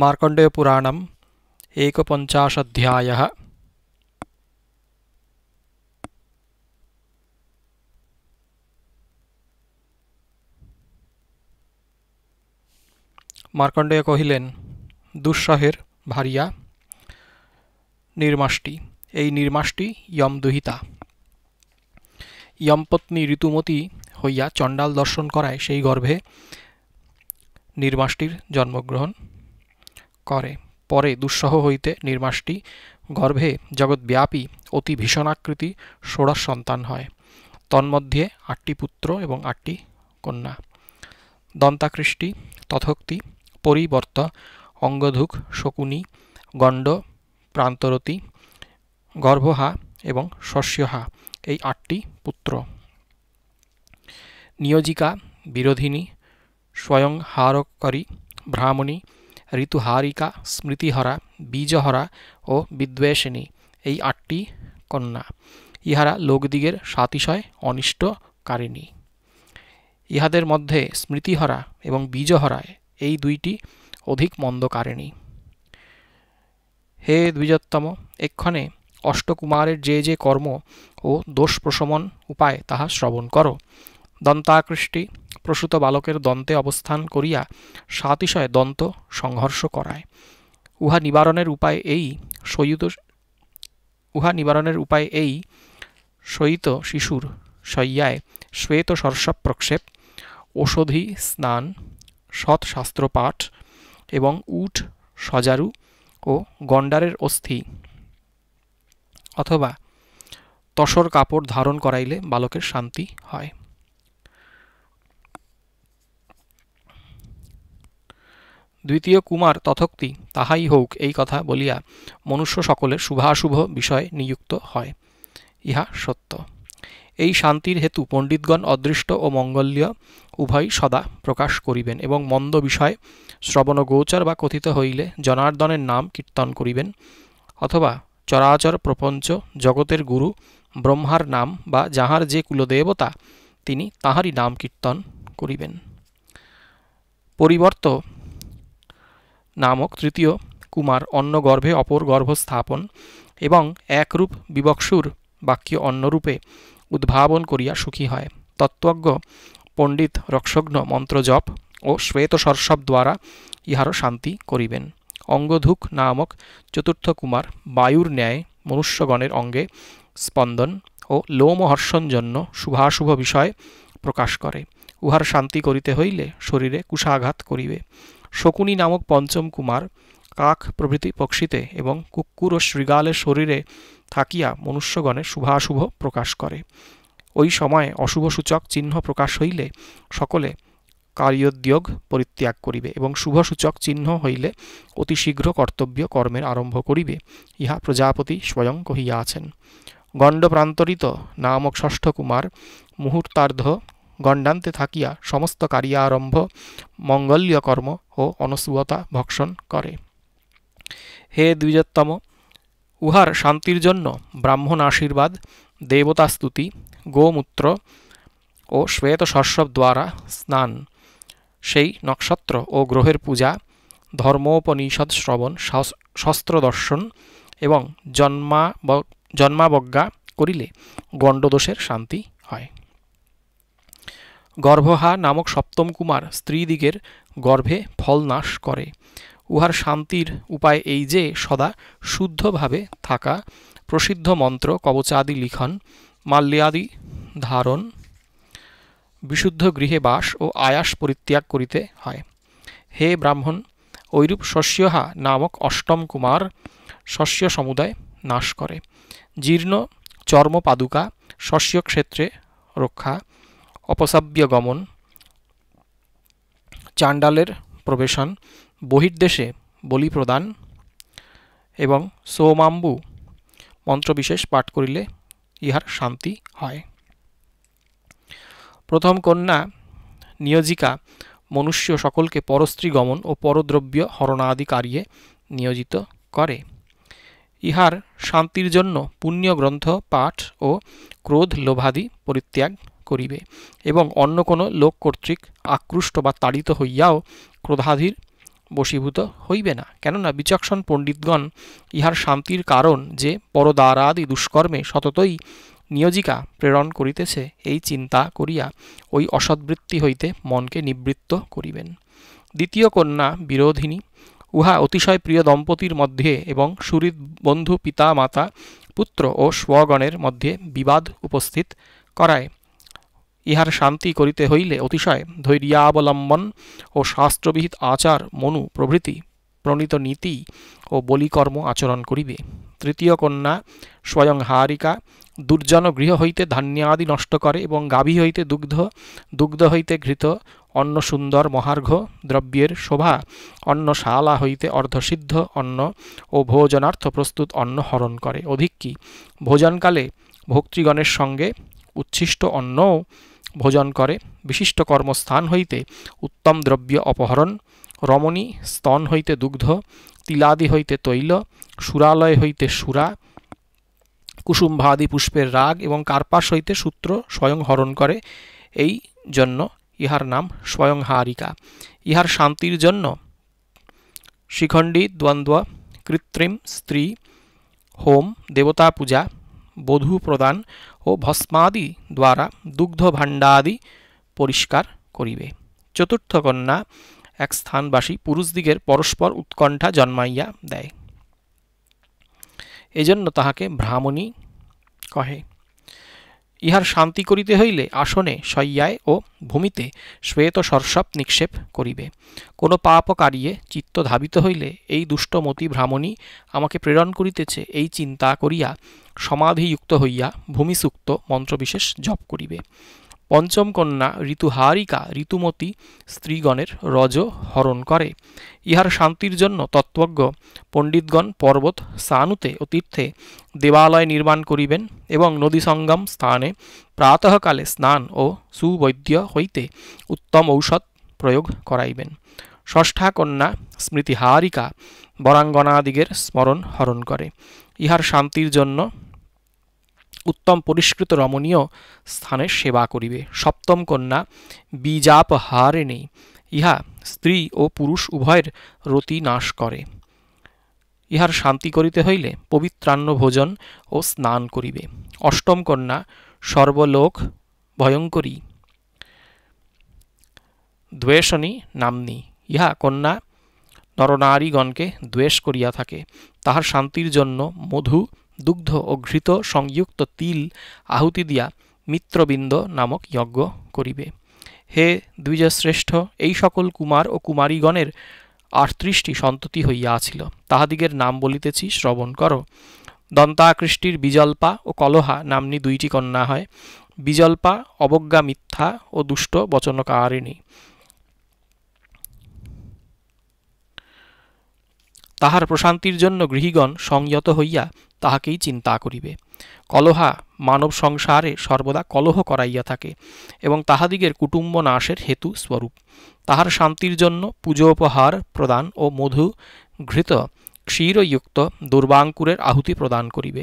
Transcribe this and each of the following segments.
मार्कण्डेयपुराणम् एकपञ्चाशध्यायः মার্কণ্ডেয় কহিলেন দুঃসহের ভারিয়া নির্মাষ্টি এই নির্মাসটি দুহিতা ইয়মপত্নী ঋতুমতী হইয়া চণ্ডাল দর্শন করায় সেই গর্ভে নির্মাষ্টির জন্মগ্রহণ করে পরে দুঃসহ হইতে নির্মাসটি গর্ভে জগৎব্যাপী অতি ভীষণাকৃতি ষোড়ার সন্তান হয় তন্মধ্যে আটটি পুত্র এবং আটটি কন্যা দন্তাকৃষ্টি তথোক্তি পরিবর্ত অঙ্গধুক শকুনি গণ্ড প্রান্তরতি গর্ভহা এবং শস্যহা এই আটটি পুত্র নিয়োজিকা বিরোধিনী স্বয়ংহারকরী ব্রাহ্মণী ঋতুহারিকা স্মৃতিহরা বীজহরা ও বিদ্বেষিনী এই আটটি কন্যা ইহারা লোকদিগের সাতিশয় অনিষ্টকারিণী ইহাদের মধ্যে স্মৃতিহরা এবং বীজহরায় এই দুইটি অধিক মন্দকারিণী হে দ্বিজোত্তম এক্ষণে অষ্টকুমারের যে যে কর্ম ও দোষ প্রশমন উপায় তাহা শ্রবণ করো দন্তাকৃষ্টি প্রসূত বালকের দন্তে অবস্থান করিয়া সাতিশয় দন্ত সংঘর্ষ করায় উহা নিবারণের উপায় এই সৈত উহা নিবারণের উপায় এই সৈত শিশুর শয্যায় শ্বেত সর্ষব প্রক্ষেপ ওষধি স্নান সৎ শাস্ত্রপাঠ এবং উট সজারু ও গণ্ডারের অস্থি অথবা তসর কাপড় ধারণ করাইলে বালকের শান্তি হয় দ্বিতীয় কুমার তথোক্তি তাহাই হউক এই কথা বলিয়া মনুষ্য সকলের শুভাশুভ বিষয় নিযুক্ত হয় ইহা সত্য এই শান্তির হেতু পণ্ডিতগণ অদৃষ্ট ও মঙ্গল্য উভয় সদা প্রকাশ করিবেন এবং মন্দ বিষয় শ্রবণ গোচর বা কথিত হইলে জনার্দনের নাম কীর্তন করিবেন অথবা চরাচর প্রপঞ্চ জগতের গুরু ব্রহ্মার নাম বা যাহার যে কুলদেবতা তিনি তাহারই নাম কীর্তন করিবেন পরিবর্ত নামক তৃতীয় কুমার অন্য গর্ভে অপর গর্ভ স্থাপন এবং একরূপ বিবক্ষুর বাক্য অন্যরূপে উদ্ভাবন করিয়া সুখী হয় তত্ত্বজ্ঞ পণ্ডিত রক্ষঘ্ন মন্ত্রজপ ও শ্বেত সরসব দ্বারা ইহারও শান্তি করিবেন অঙ্গধুক নামক চতুর্থ কুমার বায়ুর ন্যায় মনুষ্যগণের অঙ্গে স্পন্দন ও লোমহর্ষণ জন্য শুভাশুভ বিষয় প্রকাশ করে উহার শান্তি করিতে হইলে শরীরে কুশাঘাত করিবে শকুনি নামক পঞ্চম কুমার কাক প্রভৃতি পক্ষীতে এবং কুকুর ও শৃগালের শরীরে থাকিয়া মনুষ্যগণে শুভাশুভ প্রকাশ করে ওই সময়ে অশুভসূচক চিহ্ন প্রকাশ হইলে সকলে কার্যোদ্যোগ পরিত্যাগ করিবে এবং শুভসূচক চিহ্ন হইলে অতি শীঘ্র কর্তব্য কর্মের আরম্ভ করিবে ইহা প্রজাপতি স্বয়ং কহিয়া আছেন গণ্ডপ্রান্তরিত নামক ষষ্ঠ কুমার মুহূর্তার্ধ গণ্ডান্তে থাকিয়া সমস্ত আরম্ভ মঙ্গল্য কর্ম ও অনসূয়তা ভক্ষণ করে হে দ্বিজত্তম উহার শান্তির জন্য ব্রাহ্মণ আশীর্বাদ দেবতা স্তুতি গোমূত্র ও শ্বেত শস্যব দ্বারা স্নান সেই নক্ষত্র ও গ্রহের পূজা ধর্মোপনিষদ শ্রবণ শস্ত্র দর্শন এবং জন্মাবজ্ঞা করিলে গণ্ডদোষের শান্তি গর্ভহা নামক সপ্তম কুমার স্ত্রীদিগের গর্ভে ফল নাশ করে উহার শান্তির উপায় এই যে সদা শুদ্ধভাবে থাকা প্রসিদ্ধ মন্ত্র কবচাদি লিখন মাল্যাদি ধারণ বিশুদ্ধ গৃহে বাস ও আয়াস পরিত্যাগ করিতে হয় হে ব্রাহ্মণ ঐরূপ শস্যহা নামক অষ্টম কুমার শস্য সমুদায় নাশ করে জীর্ণ চর্মপাদুকা শস্যক্ষেত্রে রক্ষা অপসাব্য গমন চাণ্ডালের প্রবেশন বহির্দেশে বলি প্রদান এবং সোমাম্বু মন্ত্রবিশেষ পাঠ করিলে ইহার শান্তি হয় প্রথম কন্যা নিয়োজিকা মনুষ্য সকলকে পরস্ত্রী গমন ও পরদ্রব্য হরণাদি কারিয়ে নিয়োজিত করে ইহার শান্তির জন্য পুণ্য গ্রন্থ পাঠ ও ক্রোধ লোভাদি পরিত্যাগ করিবে এবং অন্য কোনো লোক কর্তৃক আকৃষ্ট বা তাড়িত হইয়াও ক্রোধাধীর বশীভূত হইবে না কেননা বিচক্ষণ পণ্ডিতগণ ইহার শান্তির কারণ যে পরদারাদি দুষ্কর্মে সততই নিয়োজিকা প্রেরণ করিতেছে এই চিন্তা করিয়া ওই অসদ্বৃত্তি হইতে মনকে নিবৃত্ত করিবেন দ্বিতীয় কন্যা বিরোধিনী উহা অতিশয় প্রিয় দম্পতির মধ্যে এবং সুহৃদ বন্ধু পিতা মাতা পুত্র ও স্বগণের মধ্যে বিবাদ উপস্থিত করায় ইহার শান্তি করিতে হইলে অতিশয় ধৈর্যাবলম্বন ও শাস্ত্রবিহিত আচার মনু প্রভৃতি প্রণীত নীতি ও বলিকর্ম আচরণ করিবে তৃতীয় কন্যা স্বয়ং হারিকা দুর্জন গৃহ হইতে ধান্যাদি নষ্ট করে এবং গাভী হইতে দুগ্ধ দুগ্ধ হইতে ঘৃত অন্ন সুন্দর মহার্ঘ দ্রব্যের শোভা অন্ন শালা হইতে অর্ধসিদ্ধ অন্ন ও ভোজনার্থ প্রস্তুত অন্ন হরণ করে অধিক কি ভোজনকালে ভক্তিগণের সঙ্গে উচ্ছিষ্ট অন্নও ভোজন করে বিশিষ্ট কর্মস্থান হইতে উত্তম দ্রব্য অপহরণ রমণী স্তন হইতে দুগ্ধ তিলাদি হইতে তৈল সুরালয় হইতে সুরা কুসুম্ভাদি পুষ্পের রাগ এবং কার্পাস হইতে সূত্র স্বয়ং হরণ করে এই জন্য ইহার নাম স্বয়ং ইহার শান্তির জন্য শিখণ্ডী দ্বন্দ্ব কৃত্রিম স্ত্রী হোম দেবতা পূজা বধূ প্রদান ও ভস্মাদি দ্বারা দুগ্ধভাণ্ডাদি পরিষ্কার করিবে চতুর্থ কন্যা এক স্থানবাসী পুরুষদিগের পরস্পর উৎকণ্ঠা জন্মাইয়া দেয় এজন্য তাহাকে ভ্রামণী কহে ইহার শান্তি করিতে হইলে আসনে শয্যায় ও ভূমিতে শ্বেত সর্ষপ নিক্ষেপ করিবে কোনো পাপ কারিয়ে চিত্ত ধাবিত হইলে এই দুষ্টমতি ভ্রামণী আমাকে প্রেরণ করিতেছে এই চিন্তা করিয়া সমাধিযুক্ত হইয়া ভূমিসুক্ত মন্ত্রবিশেষ জপ করিবে পঞ্চম কন্যা ঋতুহারিকা ঋতুমতী স্ত্রীগণের রজ হরণ করে ইহার শান্তির জন্য তত্ত্বজ্ঞ পণ্ডিতগণ পর্বত সানুতে ও তীর্থে দেবালয় নির্মাণ করিবেন এবং নদী সঙ্গম স্থানে প্রাতঃকালে স্নান ও সুবৈদ্য হইতে উত্তম ঔষধ প্রয়োগ করাইবেন ষষ্ঠা কন্যা স্মৃতিহারিকা বরাঙ্গনাদিগের স্মরণ হরণ করে ইহার শান্তির জন্য উত্তম পরিষ্কৃত রমণীয় স্থানে সেবা করিবে সপ্তম কন্যা নেই ইহা স্ত্রী ও পুরুষ উভয়ের রতি নাশ করে ইহার শান্তি করিতে হইলে পবিত্রান্ন ভোজন ও স্নান করিবে অষ্টম কন্যা সর্বলোক ভয়ঙ্করী দ্বেষণী নাম্নী ইহা কন্যা নরনারীগণকে দ্বেষ করিয়া থাকে তাহার শান্তির জন্য মধু দুগ্ধ ও ঘৃত সংযুক্ত তিল আহুতি দিয়া মিত্রবৃন্দ নামক যজ্ঞ করিবে হে দ্বিজশ্রেষ্ঠ এই সকল কুমার ও কুমারীগণের আটত্রিশটি সন্ততি হইয়াছিল তাহাদিগের নাম বলিতেছি শ্রবণ কর দন্তাকৃষ্টির বিজল্পা ও কলহা নাম্নী দুইটি কন্যা হয় বিজল্পা অবজ্ঞা মিথ্যা ও দুষ্ট বচনকারিণী তাহার প্রশান্তির জন্য গৃহীগণ সংযত হইয়া তাহাকেই চিন্তা করিবে কলহা মানব সংসারে সর্বদা কলহ করাইয়া থাকে এবং তাহাদিগের কুটুম্ব নাশের হেতু স্বরূপ তাহার শান্তির জন্য পুজো উপহার প্রদান ও মধু ঘৃত ক্ষীরযুক্ত দুর্বাঙ্কুরের আহুতি প্রদান করিবে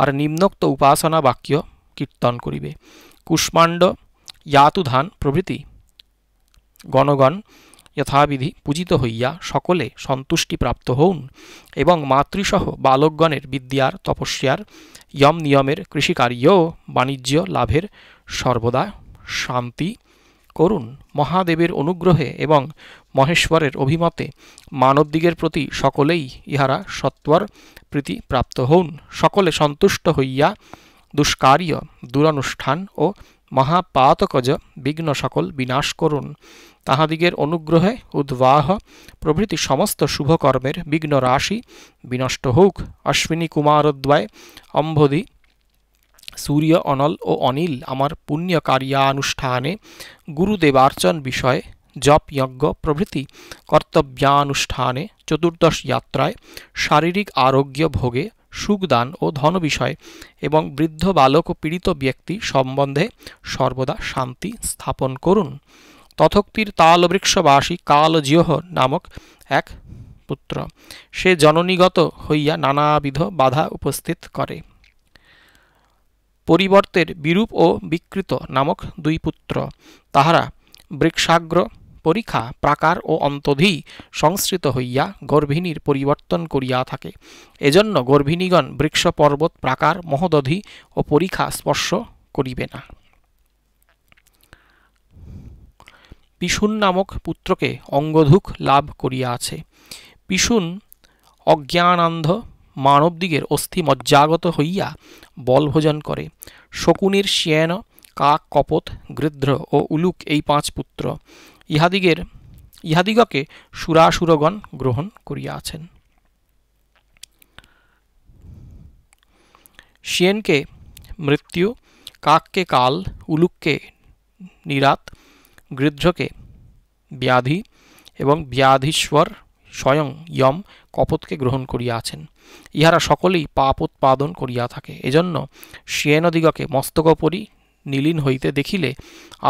আর নিম্নোক্ত উপাসনা বাক্য কীর্তন করিবে কুষ্মাণ্ড ইয়াতুধান প্রভৃতি গণগণ যথাবিধি পূজিত হইয়া সকলে সন্তুষ্টিপ্রাপ্ত হউন এবং মাতৃসহ বালকগণের বিদ্যার তপস্যার ইয়ম নিয়মের কৃষিকার্য বাণিজ্য লাভের সর্বদা শান্তি করুন মহাদেবের অনুগ্রহে এবং মহেশ্বরের অভিমতে মানবদিগের প্রতি সকলেই ইহারা সত্বর প্রীতি প্রাপ্ত হউন সকলে সন্তুষ্ট হইয়া দুষ্কার্য দুরানুষ্ঠান ও মহাপাতকজ বিঘ্ন সকল বিনাশ করুন তাহাদিগের অনুগ্রহে উদ্বাহ প্রভৃতি সমস্ত শুভকর্মের বিঘ্ন রাশি বিনষ্ট হোক অশ্বিনী কুমারদ্বয় অম্ভধি সূর্য অনল ও অনিল আমার পুণ্য কার্যানুষ্ঠানে গুরুদেবার্চন বিষয়ে জপ যজ্ঞ প্রভৃতি কর্তব্যানুষ্ঠানে চতুর্দশ যাত্রায় শারীরিক আরোগ্য ভোগে সুখদান ও ধন বিষয় এবং বৃদ্ধ বালক ও পীড়িত ব্যক্তি সম্বন্ধে সর্বদা শান্তি স্থাপন করুন বৃক্ষবাসী কাল কালজিয়হ নামক এক পুত্র সে জননীগত হইয়া নানাবিধ বাধা উপস্থিত করে পরিবর্তের বিরূপ ও বিকৃত নামক দুই পুত্র তাহারা বৃক্ষাগ্র পরীক্ষা প্রাকার ও অন্তধি সংস্কৃত হইয়া গর্ভিণীর পরিবর্তন করিয়া থাকে এজন্য গর্ভিণীগণ বৃক্ষ পর্বত প্রাকার মহোদধি ও পরীক্ষা স্পর্শ করিবে না পিসুন নামক পুত্রকে অঙ্গধুক লাভ করিয়া আছে পিসুন অজ্ঞানান্ধ মানবদিগের অস্থি মজ্জাগত হইয়া বলভোজন করে শকুনির শিয়ান কাক কপত গৃদ্র ও উলুক এই পাঁচ পুত্র ইহাদিগের ইহাদিগকে সুরাসুরগণ গ্রহণ করিয়া আছেন শিয়েনকে মৃত্যু কাককে কাল উলুককে নিরাত গৃধ্রকে ব্যাধি এবং ব্যাধীশ্বর স্বয়ং ইয়ম কপতকে গ্রহণ করিয়াছেন ইহারা সকলেই পাপ উৎপাদন করিয়া থাকে এজন্য শিয়েনদিগকে মস্তকোপরি নিলীন হইতে দেখিলে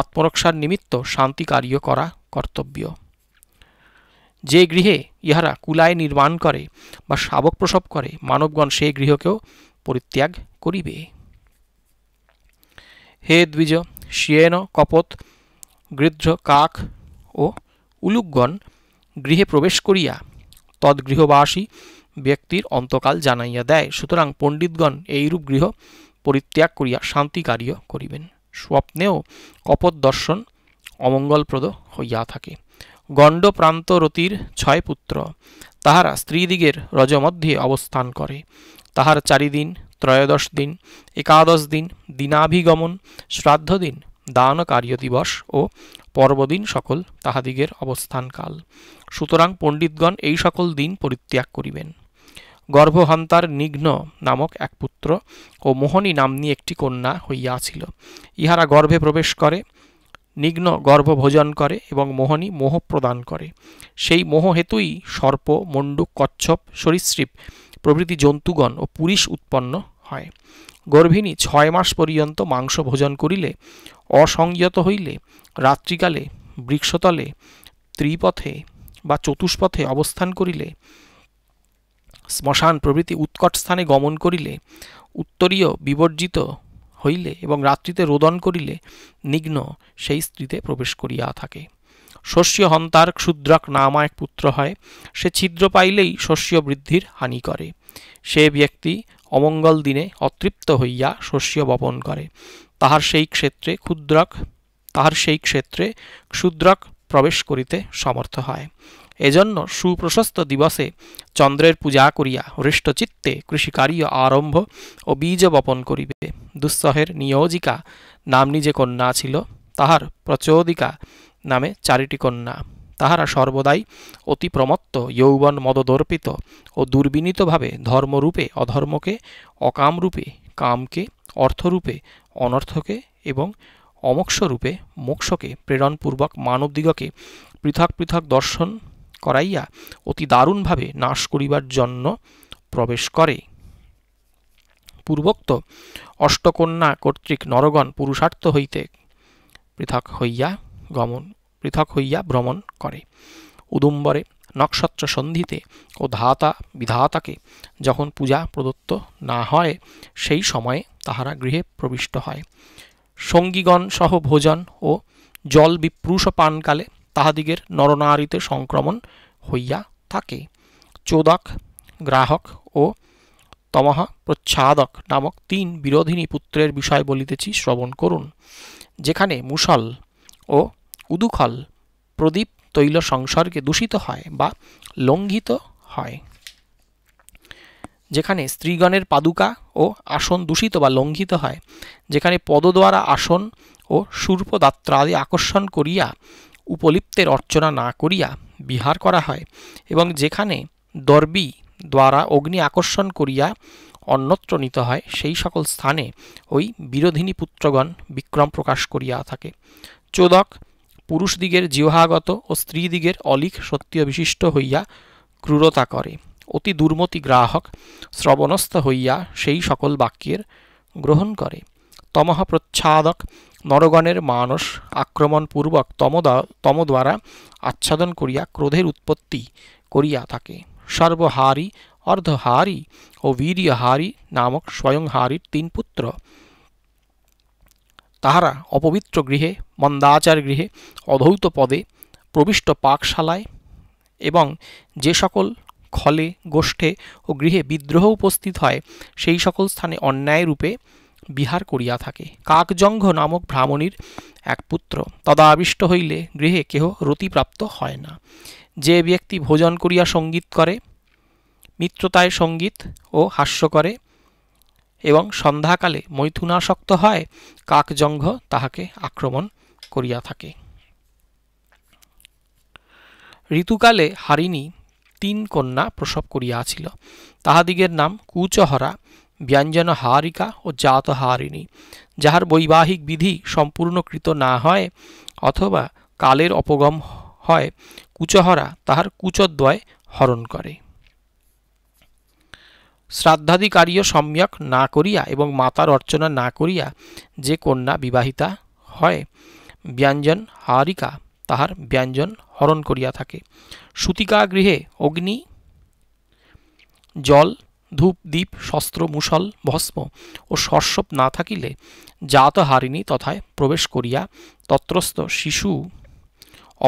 আত্মরক্ষার নিমিত্ত শান্তি কার্য করা কর্তব্য যে গৃহে ইহারা কুলায় নির্মাণ করে বা শাবক প্রসব করে মানবগণ সেই গৃহকেও পরিত্যাগ করিবে হে দ্বিজ শিয়েন কপত গৃধ্র কাক ও উলুকগণ গৃহে প্রবেশ করিয়া তদ্গৃহবাসী ব্যক্তির অন্তকাল জানাইয়া দেয় সুতরাং পণ্ডিতগণ এইরূপ গৃহ পরিত্যাগ করিয়া শান্তি কার্য করিবেন স্বপ্নেও কপট দর্শন অমঙ্গলপ্রদ হইয়া থাকে গণ্ড প্রান্ত রতির ছয় পুত্র তাহারা স্ত্রীদিগের রজমধ্যে অবস্থান করে তাহার চারিদিন ত্রয়োদশ দিন একাদশ দিন দিনাভিগমন শ্রাদ্ধদিন দান কার্য দিবস ও পর্বদিন সকল তাহাদিগের অবস্থানকাল সুতরাং পণ্ডিতগণ এই সকল দিন পরিত্যাগ করিবেন গর্ভহান্তার নিঘ্ন নামক এক পুত্র ও মোহনী নাম্নী একটি কন্যা হইয়াছিল ইহারা গর্ভে প্রবেশ করে নিঘ্ন গর্ভ ভোজন করে এবং মোহনী মোহ প্রদান করে সেই মোহ হেতুই সর্প মণ্ডুক কচ্ছপ সরীসৃপ প্রভৃতি জন্তুগণ ও পুরুষ উৎপন্ন হয় গর্ভিণী ছয় মাস পর্যন্ত মাংস ভোজন করিলে অসংযত হইলে রাত্রিকালে বৃক্ষতলে ত্রিপথে বা চতুষ্পথে অবস্থান করিলে শ্মশান প্রভৃতি উৎকট স্থানে গমন করিলে উত্তরীয় বিবর্জিত হইলে এবং রাত্রিতে রোদন করিলে নিগ্ন সেই স্ত্রীতে প্রবেশ করিয়া থাকে শস্য হন্তার ক্ষুদ্রক নামা এক পুত্র হয় সে ছিদ্র পাইলেই শস্য বৃদ্ধির হানি করে সে ব্যক্তি অমঙ্গল দিনে অতৃপ্ত হইয়া শস্য বপন করে তাহার সেই ক্ষেত্রে ক্ষুদ্রক তাহার সেই ক্ষেত্রে ক্ষুদ্রক প্রবেশ করিতে সমর্থ হয় এজন্য সুপ্রশস্ত দিবসে চন্দ্রের পূজা করিয়া হৃষ্টচিত্তে কৃষিকার্য আরম্ভ ও বীজ বপন করিবে দুঃসহের নিয়োজিকা নাম্নী যে কন্যা ছিল তাহার প্রচোদিকা নামে চারিটি কন্যা তাহারা সর্বদাই অতি প্রমত্ত যৌবন মদদর্পিত ও দুর্বিনীতভাবে ধর্মরূপে অধর্মকে অকামরূপে কামকে অর্থরূপে অনর্থকে এবং অমোক্ষরূপে মোক্ষকে প্রেরণপূর্বক মানবদিগকে পৃথক পৃথক দর্শন করাইয়া অতি দারুণভাবে নাশ করিবার জন্য প্রবেশ করে পূর্বোক্ত অষ্টকন্যা কর্তৃক নরগণ পুরুষার্থ হইতে পৃথক হইয়া গমন পৃথক হইয়া ভ্রমণ করে উদুম্বরে নক্ষত্র সন্ধিতে ও ধাতা বিধাতাকে যখন পূজা প্রদত্ত না হয় সেই সময়ে তাহারা গৃহে প্রবিষ্ট হয় সঙ্গীগণ সহ ভোজন ও জল বিপ্রুষ পানকালে তাহাদিগের নরনারীতে সংক্রমণ হইয়া থাকে চোদক গ্রাহক ও তমহা প্রচ্ছাদক নামক তিন বিরোধিনী পুত্রের বিষয় বলিতেছি শ্রবণ করুন যেখানে মুসল ও উদুখল প্রদীপ তৈল সংসর্গে দূষিত হয় বা লঙ্ঘিত হয় যেখানে স্ত্রীগণের পাদুকা ও আসন দূষিত বা লঙ্ঘিত হয় যেখানে পদ দ্বারা আসন ও সূর্পদাত্রাদি আকর্ষণ করিয়া উপলিপ্তের অর্চনা না করিয়া বিহার করা হয় এবং যেখানে দর্বি দ্বারা অগ্নি আকর্ষণ করিয়া অন্যত্র নিত হয় সেই সকল স্থানে ওই বিরোধিনী পুত্রগণ বিক্রম প্রকাশ করিয়া থাকে চোদক পুরুষদিগের জিহাগত ও স্ত্রীদিগের অলিক বিশিষ্ট হইয়া ক্রূরতা করে অতি দুর্মতি গ্রাহক শ্রবণস্থ হইয়া সেই সকল বাক্যের গ্রহণ করে তমহ প্রচ্ছাদক নরগণের মানস আক্রমণপূর্বক তমদা তম দ্বারা আচ্ছাদন করিয়া ক্রোধের উৎপত্তি করিয়া থাকে সর্বহারি অর্ধহারী ও বীরহারি নামক স্বয়ংহারির তিন পুত্র তাহারা অপবিত্র গৃহে মন্দাচার গৃহে অধৌত পদে প্রবিষ্ট পাকশালায় এবং যে সকল খলে গোষ্ঠে ও গৃহে বিদ্রোহ উপস্থিত হয় সেই সকল স্থানে অন্যায় রূপে বিহার করিয়া থাকে কাকজঙ্ঘ নামক ভ্রামণীর এক পুত্র তদাবিষ্ট হইলে গৃহে কেহ রতিপ্রাপ্ত হয় না যে ব্যক্তি ভোজন করিয়া সঙ্গীত করে মিত্রতায় সঙ্গীত ও হাস্য করে এবং সন্ধ্যাকালে মৈথুনাসক্ত হয় কাকজঙ্ঘ তাহাকে আক্রমণ করিয়া থাকে ঋতুকালে হারিণী তিন কন্যা প্রসব করিয়াছিল তাহাদিগের নাম কুচহরা ব্যঞ্জন ব্যঞ্জনহারিকা ও জাতহারিণী যাহার বৈবাহিক বিধি সম্পূর্ণকৃত না হয় অথবা কালের অপগম হয় কুচহরা তাহার কুচদ্বয় হরণ করে শ্রাদ্ধাধিকারীও সম্যক না করিয়া এবং মাতার অর্চনা না করিয়া যে কন্যা বিবাহিতা হয় ব্যঞ্জন হারিকা তাহার ব্যঞ্জন হরণ করিয়া থাকে সুতিকা গৃহে অগ্নি জল ধূপ দ্বীপ শস্ত্র মুসল ভস্ম ও সর্ষপ না থাকিলে জাত হারিণী তথায় প্রবেশ করিয়া তত্রস্থ শিশু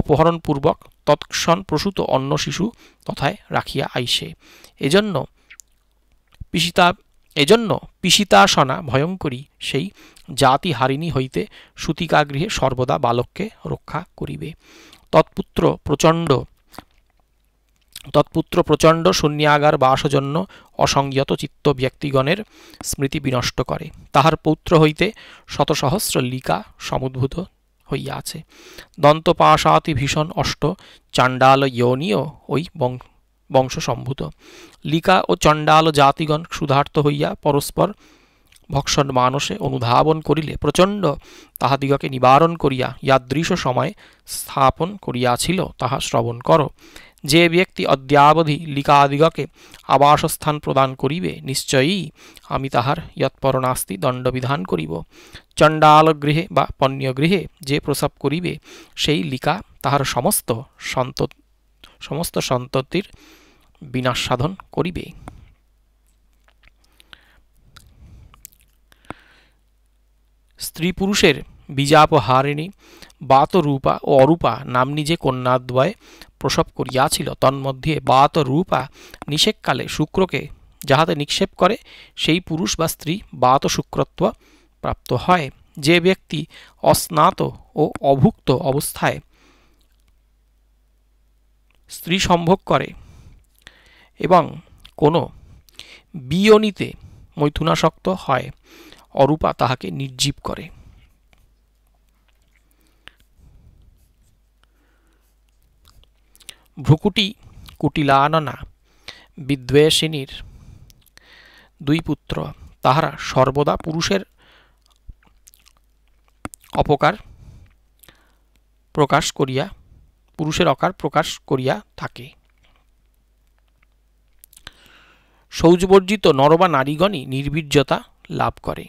অপহরণপূর্বক তৎক্ষণ প্রসূত অন্য শিশু তথায় রাখিয়া আইসে এজন্য পিসিতা এজন্য পিসিতাসনা ভয়ঙ্করী সেই জাতি হারিণী হইতে সুতিকাগৃহে সর্বদা বালককে রক্ষা করিবে তৎপুত্র প্রচণ্ড তৎপুত্র প্রচণ্ড শূন্যাগার বা আসজন্য অসংযত চিত্ত ব্যক্তিগণের স্মৃতি বিনষ্ট করে তাহার পৌত্র হইতে শত সহস্র লিকা সমুদ্ভূত হইয়াছে দন্তপাশাতি ভীষণ অষ্ট চাণ্ডাল ইয়নীয় ওই বংশসম্ভূত লিকা ও চণ্ডাল জাতিগণ ক্ষুধার্ত হইয়া পরস্পর ভক্ষণ মানসে অনুধাবন করিলে প্রচণ্ড তাহাদিগকে নিবারণ করিয়া ইয়াদৃশ সময়ে স্থাপন করিয়াছিল তাহা শ্রবণ করো যে ব্যক্তি অদ্যাবধি লিকাদিগকে আবাসস্থান প্রদান করিবে নিশ্চয়ই আমি তাহার ইয়ৎপরণাস্তি দণ্ডবিধান করিব চণ্ডালগৃহে বা পণ্যগৃহে যে প্রসব করিবে সেই লিকা তাহার সমস্ত সন্ত সমস্ত সন্ততির বিনাশ সাধন করিবে স্ত্রী পুরুষের হারিণী বাতরূপা ও অরূপা নামনি যে কন্যাদ্বয় প্রসব করিয়াছিল তন্মধ্যে বাত রূপা নিষেককালে শুক্রকে যাহাতে নিক্ষেপ করে সেই পুরুষ বা স্ত্রী বাত শুক্রত্ব প্রাপ্ত হয় যে ব্যক্তি অস্নাত ও অভুক্ত অবস্থায় স্ত্রী সম্ভোগ করে এবং কোনো বিয়নিতে মৈথুনাসক্ত হয় অরূপা তাহাকে নির্জীব করে ভ্রুকুটি কুটিলাননা বিদ্বেষিনীর দুই পুত্র তাহারা সর্বদা পুরুষের অপকার প্রকাশ করিয়া পুরুষের অকার প্রকাশ করিয়া থাকে সৌজবর্জিত নর বা নারীগণই নির্বীর্যতা লাভ করে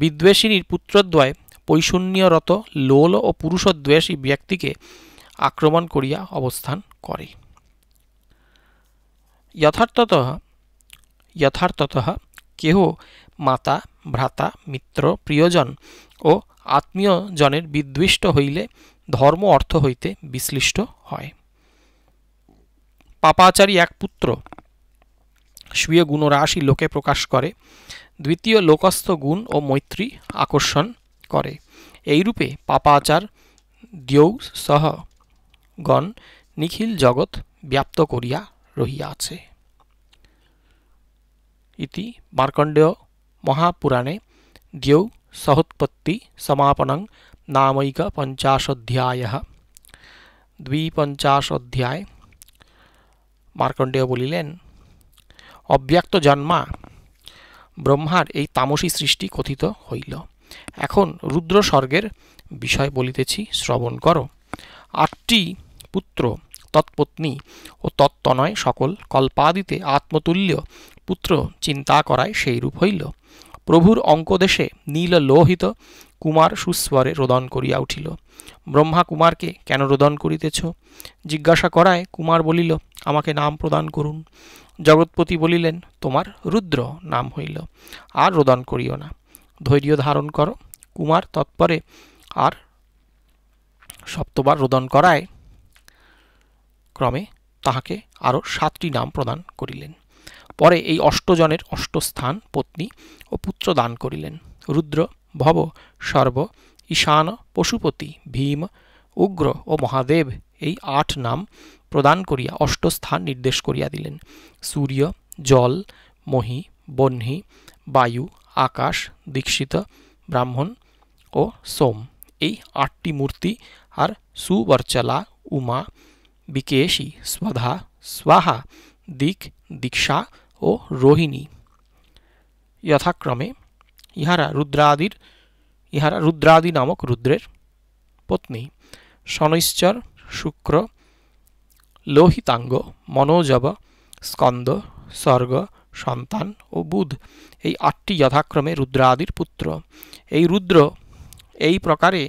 বিদ্বেষিনীর পুত্রদ্বয় পৈশূন্যরত লোল ও পুরুষদ্বেষী ব্যক্তিকে আক্রমণ করিয়া অবস্থান করে যথার্থত যথার্থত কেহ মাতা ভ্রাতা মিত্র প্রিয়জন ও আত্মীয়জনের বিদ্বিষ্ট হইলে ধর্ম অর্থ হইতে বিশ্লিষ্ট হয় পাপাচারী এক পুত্র স্বীয় গুণরাশি লোকে প্রকাশ করে দ্বিতীয় লোকস্থ গুণ ও মৈত্রী আকর্ষণ করে এইরূপে পাপাচার দ্যৌ সহ গণ নিখিল জগৎ ব্যাপ্ত করিয়া রহিয়াছে ইতি মার্কণ্ডেয় মহাপুরাণে দ্যৌ সহোৎপত্তি সমাপনং নামৈক পঞ্চাশোধ্যায় অধ্যায় মার্কণ্ডেয় বলিলেন অব্যক্ত জন্মা ব্রহ্মার এই তামসী সৃষ্টি কথিত হইল এখন রুদ্র স্বর্গের বিষয় বলিতেছি শ্রবণ করো আটটি পুত্র তৎপত্নী ও তত্তনয় সকল কল্পাদিতে আত্মতুল্য পুত্র চিন্তা করায় সেইরূপ হইল প্রভুর অঙ্কদেশে নীল লোহিত কুমার সুস্বরে রোদন করিয়া উঠিল ব্রহ্মা কুমারকে কেন রোদন করিতেছ জিজ্ঞাসা করায় কুমার বলিল আমাকে নাম প্রদান করুন জগৎপতি বলিলেন তোমার রুদ্র নাম হইল আর রোদন করিও না ধৈর্য ধারণ করো কুমার তৎপরে আর সপ্তবার রোদন করায় ক্রমে তাহাকে আরও সাতটি নাম প্রদান করিলেন পরে এই অষ্টজনের অষ্টস্থান পত্নী ও পুত্র দান করিলেন রুদ্র ভব সর্ব ঈশান পশুপতি ভীম উগ্র ও মহাদেব এই আট নাম প্রদান করিয়া অষ্টস্থান নির্দেশ করিয়া দিলেন সূর্য জল মহি বহ্নি বায়ু আকাশ দীক্ষিত ব্রাহ্মণ ও সোম এই আটটি মূর্তি আর সুবর্চলা উমা বিকেশী স্বধা স্বাহা দিক দীক্ষা ও রোহিণী যথাক্রমে ইহারা রুদ্রাদির ইহারা রুদ্রাদি নামক রুদ্রের পত্নী শনৈশ্চর শুক্র লোহিতাঙ্গ মনোজব স্কন্দ স্বর্গ সন্তান ও বুধ এই আটটি যথাক্রমে রুদ্রাদির পুত্র এই রুদ্র এই প্রকারে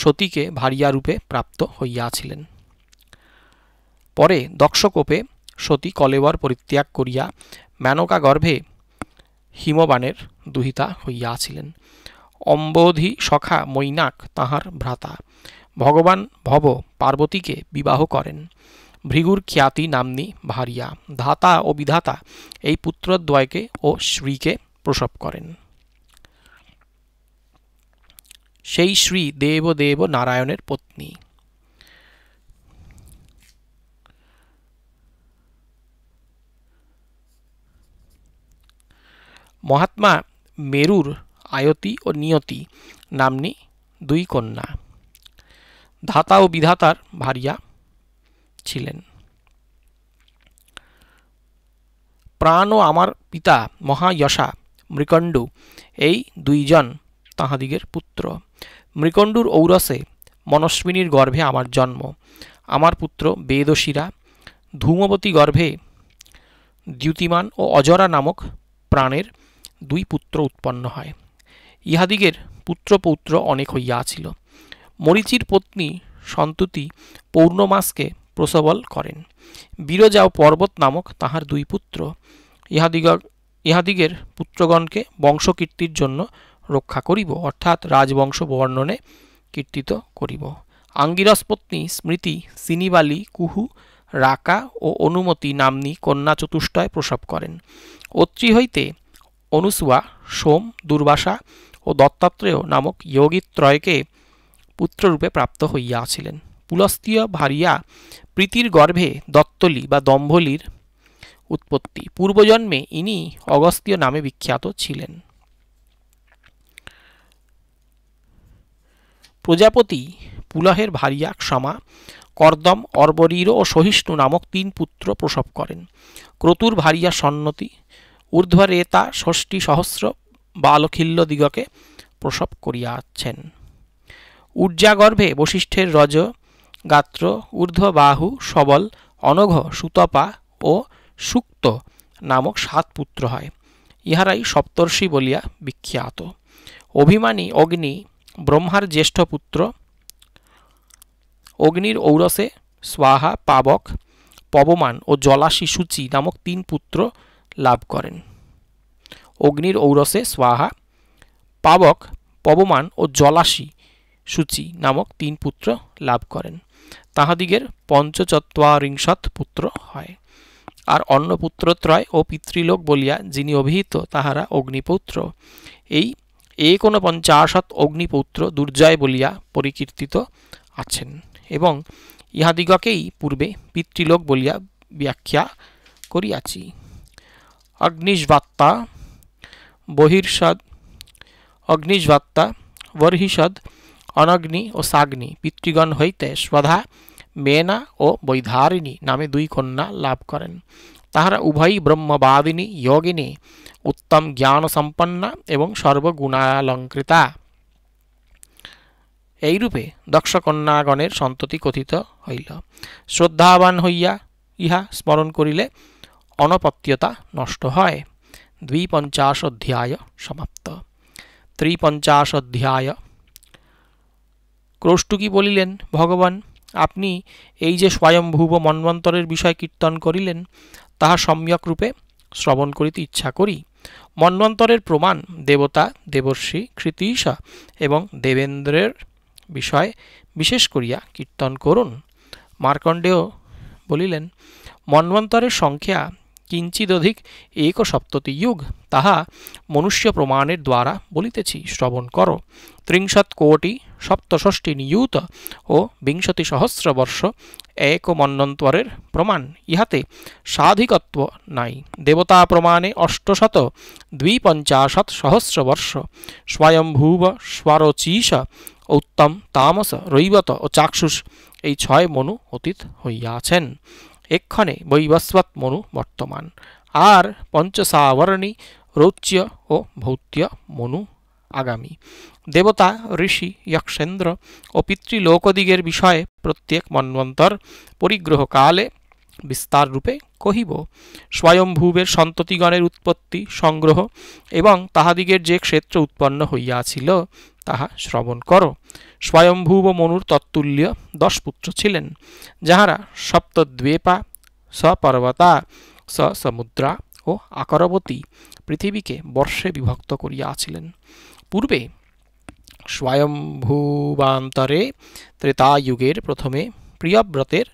সতীকে ভারিয়া রূপে প্রাপ্ত হইয়াছিলেন পরে দক্ষকোপে সতী কলেবর পরিত্যাগ করিয়া মেনকা গর্ভে হিমবানের দুহিতা হইয়াছিলেন অম্বোধি সখা মৈনাক তাহার ভ্রাতা ভগবান ভব পার্বতীকে বিবাহ করেন ভৃগুর খ্যাতি নাম্নী ভারিয়া ধাতা ও বিধাতা এই পুত্রদ্বয়কে ও শ্রীকে প্রসব করেন সেই শ্রী দেবদেব নারায়ণের পত্নী মহাত্মা মেরুর আয়তি ও নিয়তি নাম্নী দুই কন্যা ধাতা ও বিধাতার ভারিয়া ছিলেন প্রাণ ও আমার পিতা মহায়শা মৃকণ্ডু এই দুইজন তাহাদিগের পুত্র মৃকণ্ডুর ঔরসে মনস্বিনীর গর্ভে আমার জন্ম আমার পুত্র বেদশিরা ধূমবতী গর্ভে দ্যুতিমান ও অজরা নামক প্রাণের দুই পুত্র উৎপন্ন হয় ইহাদিগের পুত্র পুত্র অনেক হইয়াছিল মরিচির পত্নী সন্ততি পৌর্ণমাসকে প্রসবল করেন বিরজা ও পর্বত নামক তাহার দুই পুত্র ইহাদিগ ইহাদিগের পুত্রগণকে বংশকীর্তির জন্য রক্ষা করিব অর্থাৎ রাজবংশ বর্ণনে কীর্তিত করিব আঙ্গিরস পত্নী স্মৃতি সিনিবালি কুহু রাকা ও অনুমতি নাম্নী কন্যা চতুষ্টয় প্রসব করেন অত্রি হইতে অনুসুয়া সোম দুর্বাসা ও দত্তাত্রেয় নামক যোগিত্রয়কে পুত্ররূপে প্রাপ্ত হইয়াছিলেন পুলস্তীয় ভারিয়া প্রীতির গর্ভে দত্তলি বা দম্ভলির উৎপত্তি পূর্বজন্মে ইনি অগস্তীয় নামে বিখ্যাত ছিলেন প্রজাপতি পুলহের ভারিয়া ক্ষমা কর্দম অর্বরীর ও সহিষ্ণু নামক তিন পুত্র প্রসব করেন ক্রতুর ভারিয়া সন্নতি ঊর্ধ্বরেতা ষষ্ঠী সহস্র বালখিল্য দিগকে প্রসব করিয়াছেন ঊর্জাগর্ভে বশিষ্ঠের রজ গাত্র ঊর্ধ্ববাহু সবল অনঘ সুতপা ও সুক্ত নামক সাত পুত্র হয় ইহারাই সপ্তর্ষি বলিয়া বিখ্যাত অভিমানী অগ্নি ব্রহ্মার জ্যেষ্ঠ পুত্র অগ্নির ঔরসে স্বাহা পাবক পবমান ও জলাশি সূচি নামক তিন পুত্র লাভ করেন অগ্নির ঔরসে স্বাহা পাবক পবমান ও জলাশি সূচি নামক তিন পুত্র লাভ করেন তাহাদিগের পঞ্চচত্বরিংশত পুত্র হয় আর অন্য পুত্রত্রয় ও পিতৃলোক বলিয়া যিনি অভিহিত তাহারা অগ্নিপুত্র এই পঞ্চাশত অগ্নিপুত্র দুর্জয় বলিয়া পরিকীর্তিত আছেন এবং ইহাদিগকেই পূর্বে পিতৃলোক বলিয়া ব্যাখ্যা করিয়াছি অগ্নিষ্বাত্তা বহির্ষদ অগ্নিষ্বাত্তা বর্হিষদ অনগ্নি ও সাগ্নি পিতৃগণ হইতে স্বধা মেনা ও বৈধারিণী নামে দুই কন্যা লাভ করেন তাহারা উভয়ই ব্রহ্মবাদিনী যোগিনী উত্তম জ্ঞান সম্পন্না এবং সর্বগুণালঙ্কৃতা এইরূপে দক্ষকন্যাগণের সন্ততি কথিত হইল শ্রদ্ধাবান হইয়া ইহা স্মরণ করিলে অনপত্যতা নষ্ট হয় দ্বিপঞ্চাশ অধ্যায় সমাপ্ত ত্রিপঞ্চাশ অধ্যায় ক্রোষ্টুকি বলিলেন ভগবান আপনি এই যে স্বয়ম্ভুব মন্বন্তরের বিষয় কীর্তন করিলেন তাহা সম্যকরূপে শ্রবণ করিতে ইচ্ছা করি মন্বন্তরের প্রমাণ দেবতা দেবর্ষী কৃতীষা এবং দেবেন্দ্রের বিষয় বিশেষ করিয়া কীর্তন করুন মার্কণ্ডেয় বলিলেন মন্বন্তরের সংখ্যা কিঞ্চিদধিক এক সপ্ততি যুগ তাহা মনুষ্য প্রমাণের দ্বারা বলিতেছি শ্রবণ করো ত্রিংশত কোটি সপ্তষষ্ঠী নিযুত ও বিংশতি বর্ষ এক মন্নন্তরের প্রমাণ ইহাতে সাধিকত্ব নাই দেবতা প্রমাণে অষ্টশত দ্বিপঞ্চাশত সহস্রবর্ষ স্বয়ম্ভুব স্বরচীষ উত্তম তামস রৈবত ও চাক্ষুষ এই ছয় মনু অতীত হইয়াছেন এক্ষণে বৈবস্বত মনু বর্তমান আর পঞ্চসাবরণী রৌচ্য ও ভৌত্য মনু আগামী দেবতা ঋষি যক্ষেন্দ্র ও পিতৃলোকদিগের বিষয়ে প্রত্যেক মন্বন্তর পরিগ্রহকালে বিস্তার রূপে কহিব স্বয়ম্ভুবের সন্ততিগণের উৎপত্তি সংগ্রহ এবং তাহাদিগের যে ক্ষেত্র উৎপন্ন হইয়াছিল তাহা শ্রবণ করো স্বয়ম্ভুব মনুর তত্তুল্য দশ পুত্র ছিলেন যাহারা সপ্তদ্বেপা সপর্বতা সমুদ্রা ও আকরবতী পৃথিবীকে বর্ষে বিভক্ত করিয়াছিলেন পূর্বে স্বয়ম্ভুবান্তরে ত্রেতাযুগের প্রথমে প্রিয়ব্রতের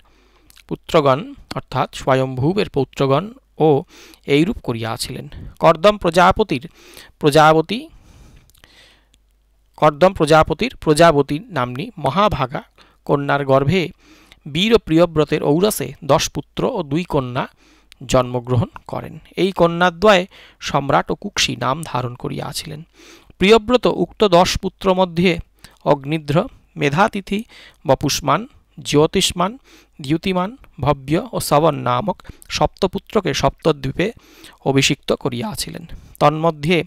পুত্রগণ অর্থাৎ স্বয়ম্ভুবের পুত্রগণ ও এইরূপ করিয়াছিলেন কর্দম প্রজাপতির প্রজাপতি কর্দম প্রজাপতির প্রজাপতি নাম্নী মহাভাগা কন্যার গর্ভে বীর প্রিয়ব্রতের ঔরসে দশ পুত্র ও দুই কন্যা জন্মগ্রহণ করেন এই কন্যাদ্বয়ে সম্রাট ও কুক্ষি নাম ধারণ করিয়াছিলেন প্রিয়ব্রত উক্ত দশ পুত্র মধ্যে অগ্নিদ্র মেধাতিথি বপুষ্মান জ্যোতিষ্মান দ্যুতিমান ভব্য ও শ্রবণ নামক সপ্তপুত্রকে সপ্তদ্বীপে অভিষিক্ত করিয়াছিলেন তন্মধ্যে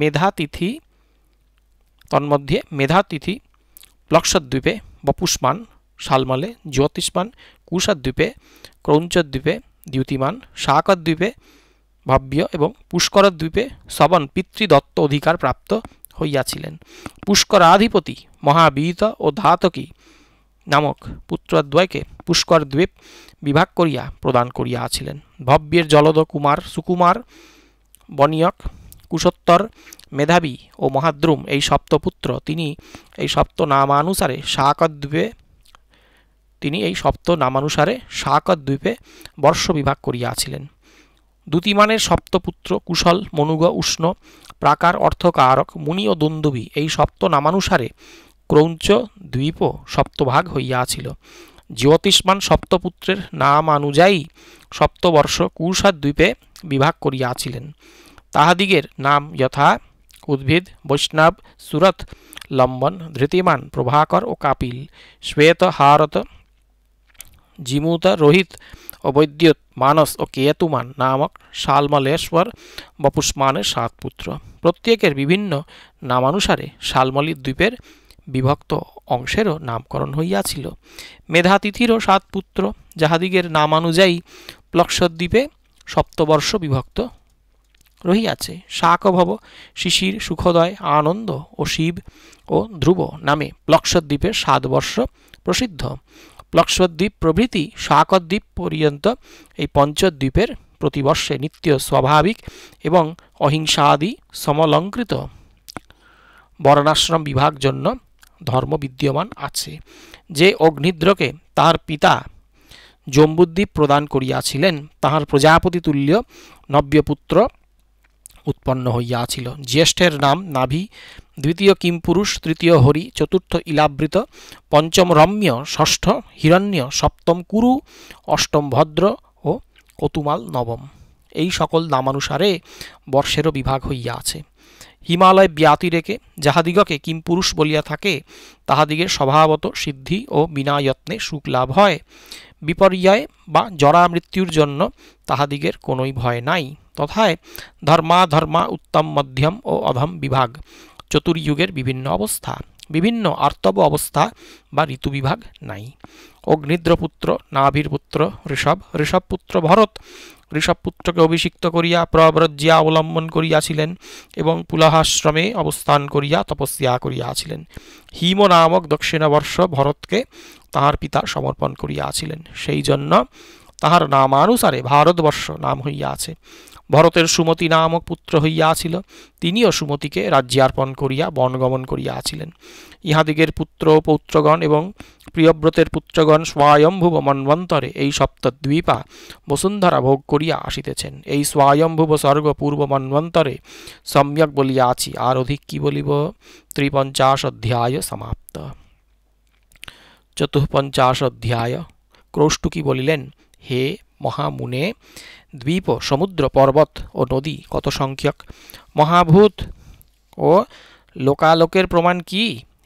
মেধাতিথি তন্মধ্যে মেধাতিথি লক্ষদ্বীপে বপুষ্মান শালমলে জ্যোতিষ্মান কুশাদ্বীপে ক্রৌঞ্চদ্বীপে দ্যুতিমান শাকদ্বীপে ভব্য এবং পুষ্কর দ্বীপে শ্রবণ পিতৃদত্ত অধিকার প্রাপ্ত হইয়াছিলেন পুষ্করাধিপতি মহাবীত ও ধাতকী নামক পুত্রদ্বয়কে পুষ্কর দ্বীপ বিভাগ করিয়া প্রদান করিয়াছিলেন ভব্যের জলদ কুমার সুকুমার বনিয়ক কুশোত্তর মেধাবী ও মহাদ্রুম এই সপ্তপুত্র তিনি এই সপ্ত নামানুসারে শাকদ্বীপে তিনি এই সপ্ত নামানুসারে শাকদ্বীপে বর্ষ বিভাগ করিয়াছিলেন দ্যুতিমানের সপ্তপুত্র কুশল মনুগ উষ্ণ প্রাকার অর্থকারক মুনি ও দুন্দুবী এই সপ্ত নামানুসারে ক্রৌঞ্চ দ্বীপ সপ্তভাগ হইয়াছিল জ্যোতিষ্মান সপ্তপুত্রের নামানুযায়ী সপ্তবর্ষ কুষার দ্বীপে বিভাগ করিয়াছিলেন তাহাদিগের নাম যথা উদ্ভিদ বৈষ্ণব সুরত লম্বন ধৃতিমান প্রভাকর ও কাপিল শ্বেত হারত জিমুত রোহিত ও মানস ও কেতুমান নামক শালমলেশ্বর বপুষ্মানের সাত পুত্র প্রত্যেকের বিভিন্ন নামানুসারে শালমলি দ্বীপের বিভক্ত অংশেরও নামকরণ হইয়াছিল মেধাতিথিরও সাত পুত্র যাহাদিগের নামানুযায়ী প্লক্ষদ্বীপে সপ্তবর্ষ বিভক্ত রহিয়াছে শাকভব শিশির সুখদয় আনন্দ ও শিব ও ধ্রুব নামে প্লক্ষদ্বীপের সাত বর্ষ প্রসিদ্ধ লক্ষদ্বীপ প্রভৃতি শাকদ্বীপ পর্যন্ত এই পঞ্চদ্বীপের প্রতিবর্ষে নিত্য স্বাভাবিক এবং অহিংসাদি সমলঙ্কৃত বর্ণাশ্রম বিভাগ জন্য ধর্ম বিদ্যমান আছে যে অগ্নিদ্রকে তার পিতা জম্বুদ্বীপ প্রদান করিয়াছিলেন তাহার প্রজাপতি তুল্য নব্যপুত্র উৎপন্ন হইয়াছিল জ্যেষ্ঠের নাম নাভি দ্বিতীয় কিমপুরুষ তৃতীয় হরি চতুর্থ ইলাবৃত পঞ্চম রম্য ষষ্ঠ হিরণ্য সপ্তম কুরু অষ্টম ভদ্র ও কতুমাল নবম এই সকল নামানুসারে বর্ষেরও বিভাগ হইয়া আছে হিমালয় ব্যাতি রেখে যাহাদিগকে কিমপুরুষ বলিয়া থাকে তাহাদিগের স্বভাবত সিদ্ধি ও বিনায়ত্নে সুখ লাভ হয় বিপর্যয় বা জরা মৃত্যুর জন্য তাহাদিগের কোনোই ভয় নাই তথায় ধর্মা ধর্মা উত্তম মধ্যম ও অধম বিভাগ চতুর্যুগের বিভিন্ন অবস্থা বিভিন্ন আর্তব অবস্থা বা ঋতু বিভাগ নাই অগ্নিদ্রপুত্র নাভির পুত্র ঋষভ ঋষভপুত্র ভরত ঋষভপুত্রকে অভিষিক্ত করিয়া প্রব্রজ্যা অবলম্বন করিয়াছিলেন এবং পুলাহাশ্রমে অবস্থান করিয়া তপস্যা করিয়াছিলেন হিম নামক দক্ষিণাবর্ষ ভরতকে তাহার পিতা সমর্পণ করিয়াছিলেন সেই জন্য তাহার নামানুসারে ভারতবর্ষ নাম হইয়া আছে ভরতের সুমতি নামক পুত্র হইয়া আছিল তিনিও সুমতিকে অর্পণ করিয়া বনগমন করিয়া আছিলেন ইহাদিগের পুত্র পৌত্রগণ এবং প্রিয়ব্রতের পুত্রগণ স্বয়ম্ভুব মন্বন্তরে এই সপ্তদ্বীপা বসুন্ধরা ভোগ করিয়া আসিতেছেন এই স্বয়ম্ভুব স্বর্গ পূর্ব মন্বন্তরে সম্যক বলিয়া আছি আর অধিক কি বলিব ত্রিপঞ্চাশ অধ্যায় সমাপ্ত চতুঃপঞ্চাশ অধ্যায় ক্রৌষ্টুকি বলিলেন হে মহামুনে দ্বীপ সমুদ্র পর্বত ও নদী কত সংখ্যক মহাভূত ও লোকালোকের প্রমাণ কি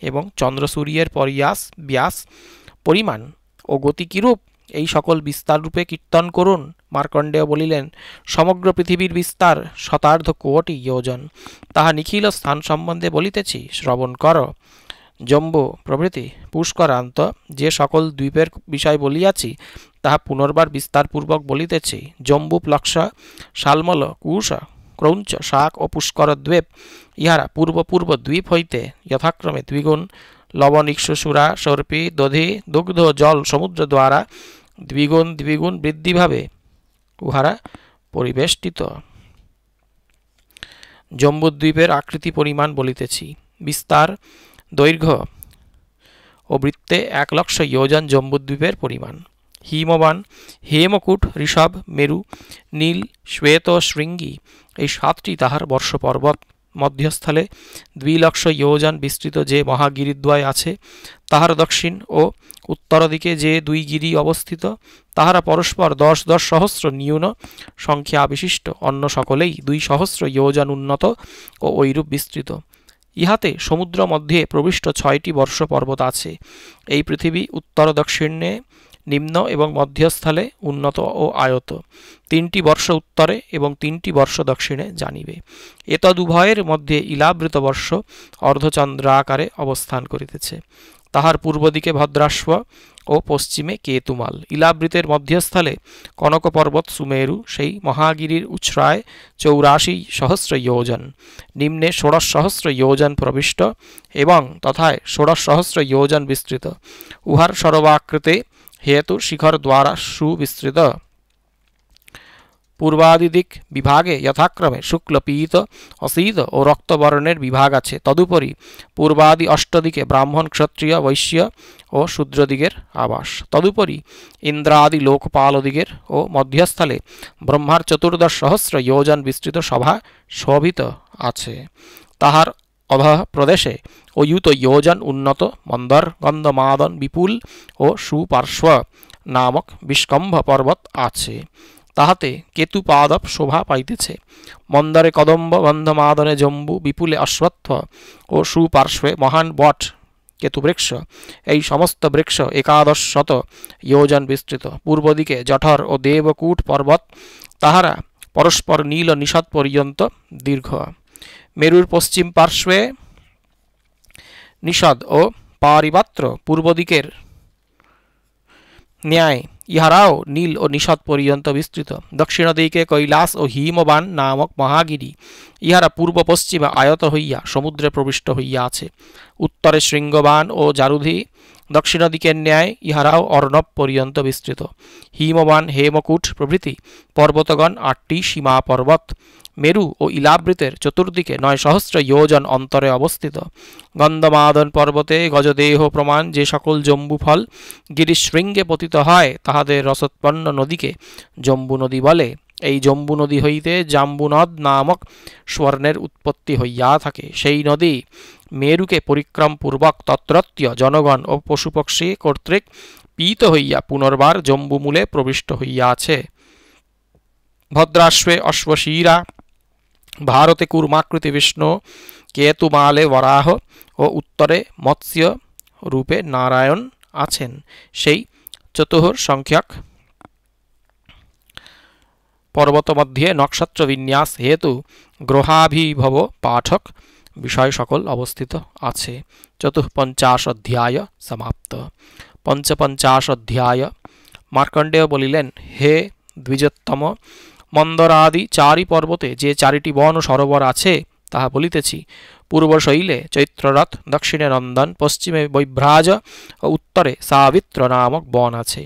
এবং চন্দ্র সূর্যের পরিয়াস ব্যাস পরিমাণ ও গতি কিরূপ এই সকল বিস্তাররূপে কীর্তন করুন মার্কণ্ডেয় বলিলেন সমগ্র পৃথিবীর বিস্তার শতার্ধ কোটি যোজন তাহা নিখিল স্থান সম্বন্ধে বলিতেছি শ্রবণ কর জম্বু প্রভৃতি পুষ্করান্ত যে সকল দ্বীপের বিষয় বলিয়াছি তাহা পুনর্বার বিস্তারপূর্বক বলিতেছি জম্বু প্লক্ষ শালমল কুশ ক্রৌঞ্চ শাক ও পুষ্কর দ্বীপ ইহারা পূর্ব পূর্ব দ্বীপ হইতে যথাক্রমে দ্বিগুণ লবণ ইক্ষুসুরা সর্পি দধি দুগ্ধ জল সমুদ্র দ্বারা দ্বিগুণ দ্বিগুণ বৃদ্ধিভাবে উহারা পরিবেষ্টিত জম্বুদ্বীপের আকৃতি পরিমাণ বলিতেছি বিস্তার দৈর্ঘ্য ও বৃত্তে এক লক্ষ ইয়োজন জম্বুদ্বীপের পরিমাণ হিমবান হেমকুট ঋষভ মেরু নীল শ্বেত শৃঙ্গি এই সাতটি তাহার বর্ষপর্বত মধ্যস্থলে দুই লক্ষ ইয়োজন বিস্তৃত যে মহাগিরিদ্বয় আছে তাহার দক্ষিণ ও উত্তর দিকে যে দুই গিরি অবস্থিত তাহারা পরস্পর দশ দশ সহস্র নিউন সংখ্যা বিশিষ্ট অন্য সকলেই দুই সহস্র ইয়োজন উন্নত ও ঐরূপ বিস্তৃত ইহাতে সমুদ্র মধ্যে প্রবিষ্ট ছয়টি বর্ষ পর্বত আছে এই পৃথিবী উত্তর দক্ষিণে নিম্ন এবং মধ্যস্থলে উন্নত ও আয়ত তিনটি বর্ষ উত্তরে এবং তিনটি বর্ষ দক্ষিণে জানিবে এতদুভয়ের মধ্যে ইলাবৃত বর্ষ অর্ধচন্দ্রাকারে অবস্থান করিতেছে তাহার পূর্বদিকে ভদ্রাশ্ব ও পশ্চিমে কেতুমাল ইলাবৃতের মধ্যস্থলে কনক পর্বত সুমেরু সেই মহাগিরির উচ্ছ্রায় চৌরাশি সহস্র ইয়োজন নিম্নে ষোড়শ সহস্র ইয়োজন প্রবিষ্ট এবং তথায় ষোড়শ সহস্র ইয়োজন বিস্তৃত উহার সরবাকৃতে হেতু শিখর দ্বারা সুবিস্তৃত পূর্বাদিদিক বিভাগে যথাক্রমে শুক্ল পীত অসীত ও রক্তবর্ণের বিভাগ আছে তদুপরি পূর্বাদি অষ্টদিকে ব্রাহ্মণ ক্ষত্রিয় বৈশ্য ও শূদ্রদিগের আবাস তদুপরি ইন্দ্রাদি লোকপালদিগের ও মধ্যস্থলে ব্রহ্মার চতুর্দশ সহস্র যোজন বিস্তৃত সভা শোভিত আছে তাহার অভাব প্রদেশে অয়ুত যোজন উন্নত মন্দর গন্ধমাদন বিপুল ও সুপার্শ্ব নামক বিষ্কম্ভ পর্বত আছে তাহাতে কেতু পাদপ শোভা পাইতেছে মন্দারে কদম্ব মাদনে জম্বু বিপুলে অশ্বত্থ ও সুপার্শ্বে মহান বট কেতুবৃক্ষ এই সমস্ত বৃক্ষ একাদশ শত ইয়োজন বিস্তৃত পূর্বদিকে জঠর ও দেবকূট পর্বত তাহারা পরস্পর নীল নিষদ পর্যন্ত দীর্ঘ মেরুর পশ্চিম পার্শ্বে নিষদ ও পারিপাত্র পূর্বদিকের ন্যায় ইহারাও নীল ও নিষদ পর্যন্ত বিস্তৃত দক্ষিণ দিকে কৈলাস ও হিমবান নামক মহাগিরি ইহারা পূর্ব পশ্চিমে আয়ত হইয়া সমুদ্রে প্রবিষ্ট হইয়া আছে উত্তরে শৃঙ্গবান ও জারুধি দক্ষিণ দিকের ন্যায় ইহারাও অর্ণব পর্যন্ত বিস্তৃত হিমবান হেমকুট প্রভৃতি পর্বতগণ আটটি সীমা পর্বত মেরু ও ইলাবৃতের চতুর্দিকে নয় সহস্র ইয়োজন অন্তরে অবস্থিত গন্ধমাদন পর্বতে গজদেহ প্রমাণ যে সকল ফল গিরিশৃঙ্গে পতিত হয় তাহাদের রসোৎপন্ন নদীকে জম্বু নদী বলে এই জম্বু নদী হইতে জাম্বুনদ নামক স্বর্ণের উৎপত্তি হইয়া থাকে সেই নদী মেরুকে পরিক্রমপূর্বক তত্রত্য জনগণ ও পশুপক্ষী কর্তৃক পীত হইয়া পুনর্বার মূলে প্রবিষ্ট হইয়াছে ভদ্রাশ্বে অশ্বশীরা ভারতে কুর্মাকৃতি বিষ্ণু কেতুমালে বরাহ ও উত্তরে মৎস্য রূপে নারায়ণ আছেন সেই চতুর সংখ্যক পর্বতমধ্যে নক্ষত্র বিন্যাস হেতু গ্রহাভিভব পাঠক বিষয় সকল অবস্থিত আছে চতুঃপঞ্চাশ অধ্যায় সমাপ্ত পঞ্চপঞ্চাশ অধ্যায় মার্কণ্ডেয় বলিলেন হে দ্বিজোত্তম মন্দরাদি চারি পর্বতে যে চারিটি বন সরোবর আছে তাহা বলিতেছি পূর্বশৈলে চৈত্ররথ দক্ষিণে নন্দন পশ্চিমে বৈভ্রাজ ও উত্তরে সাবিত্র নামক বন আছে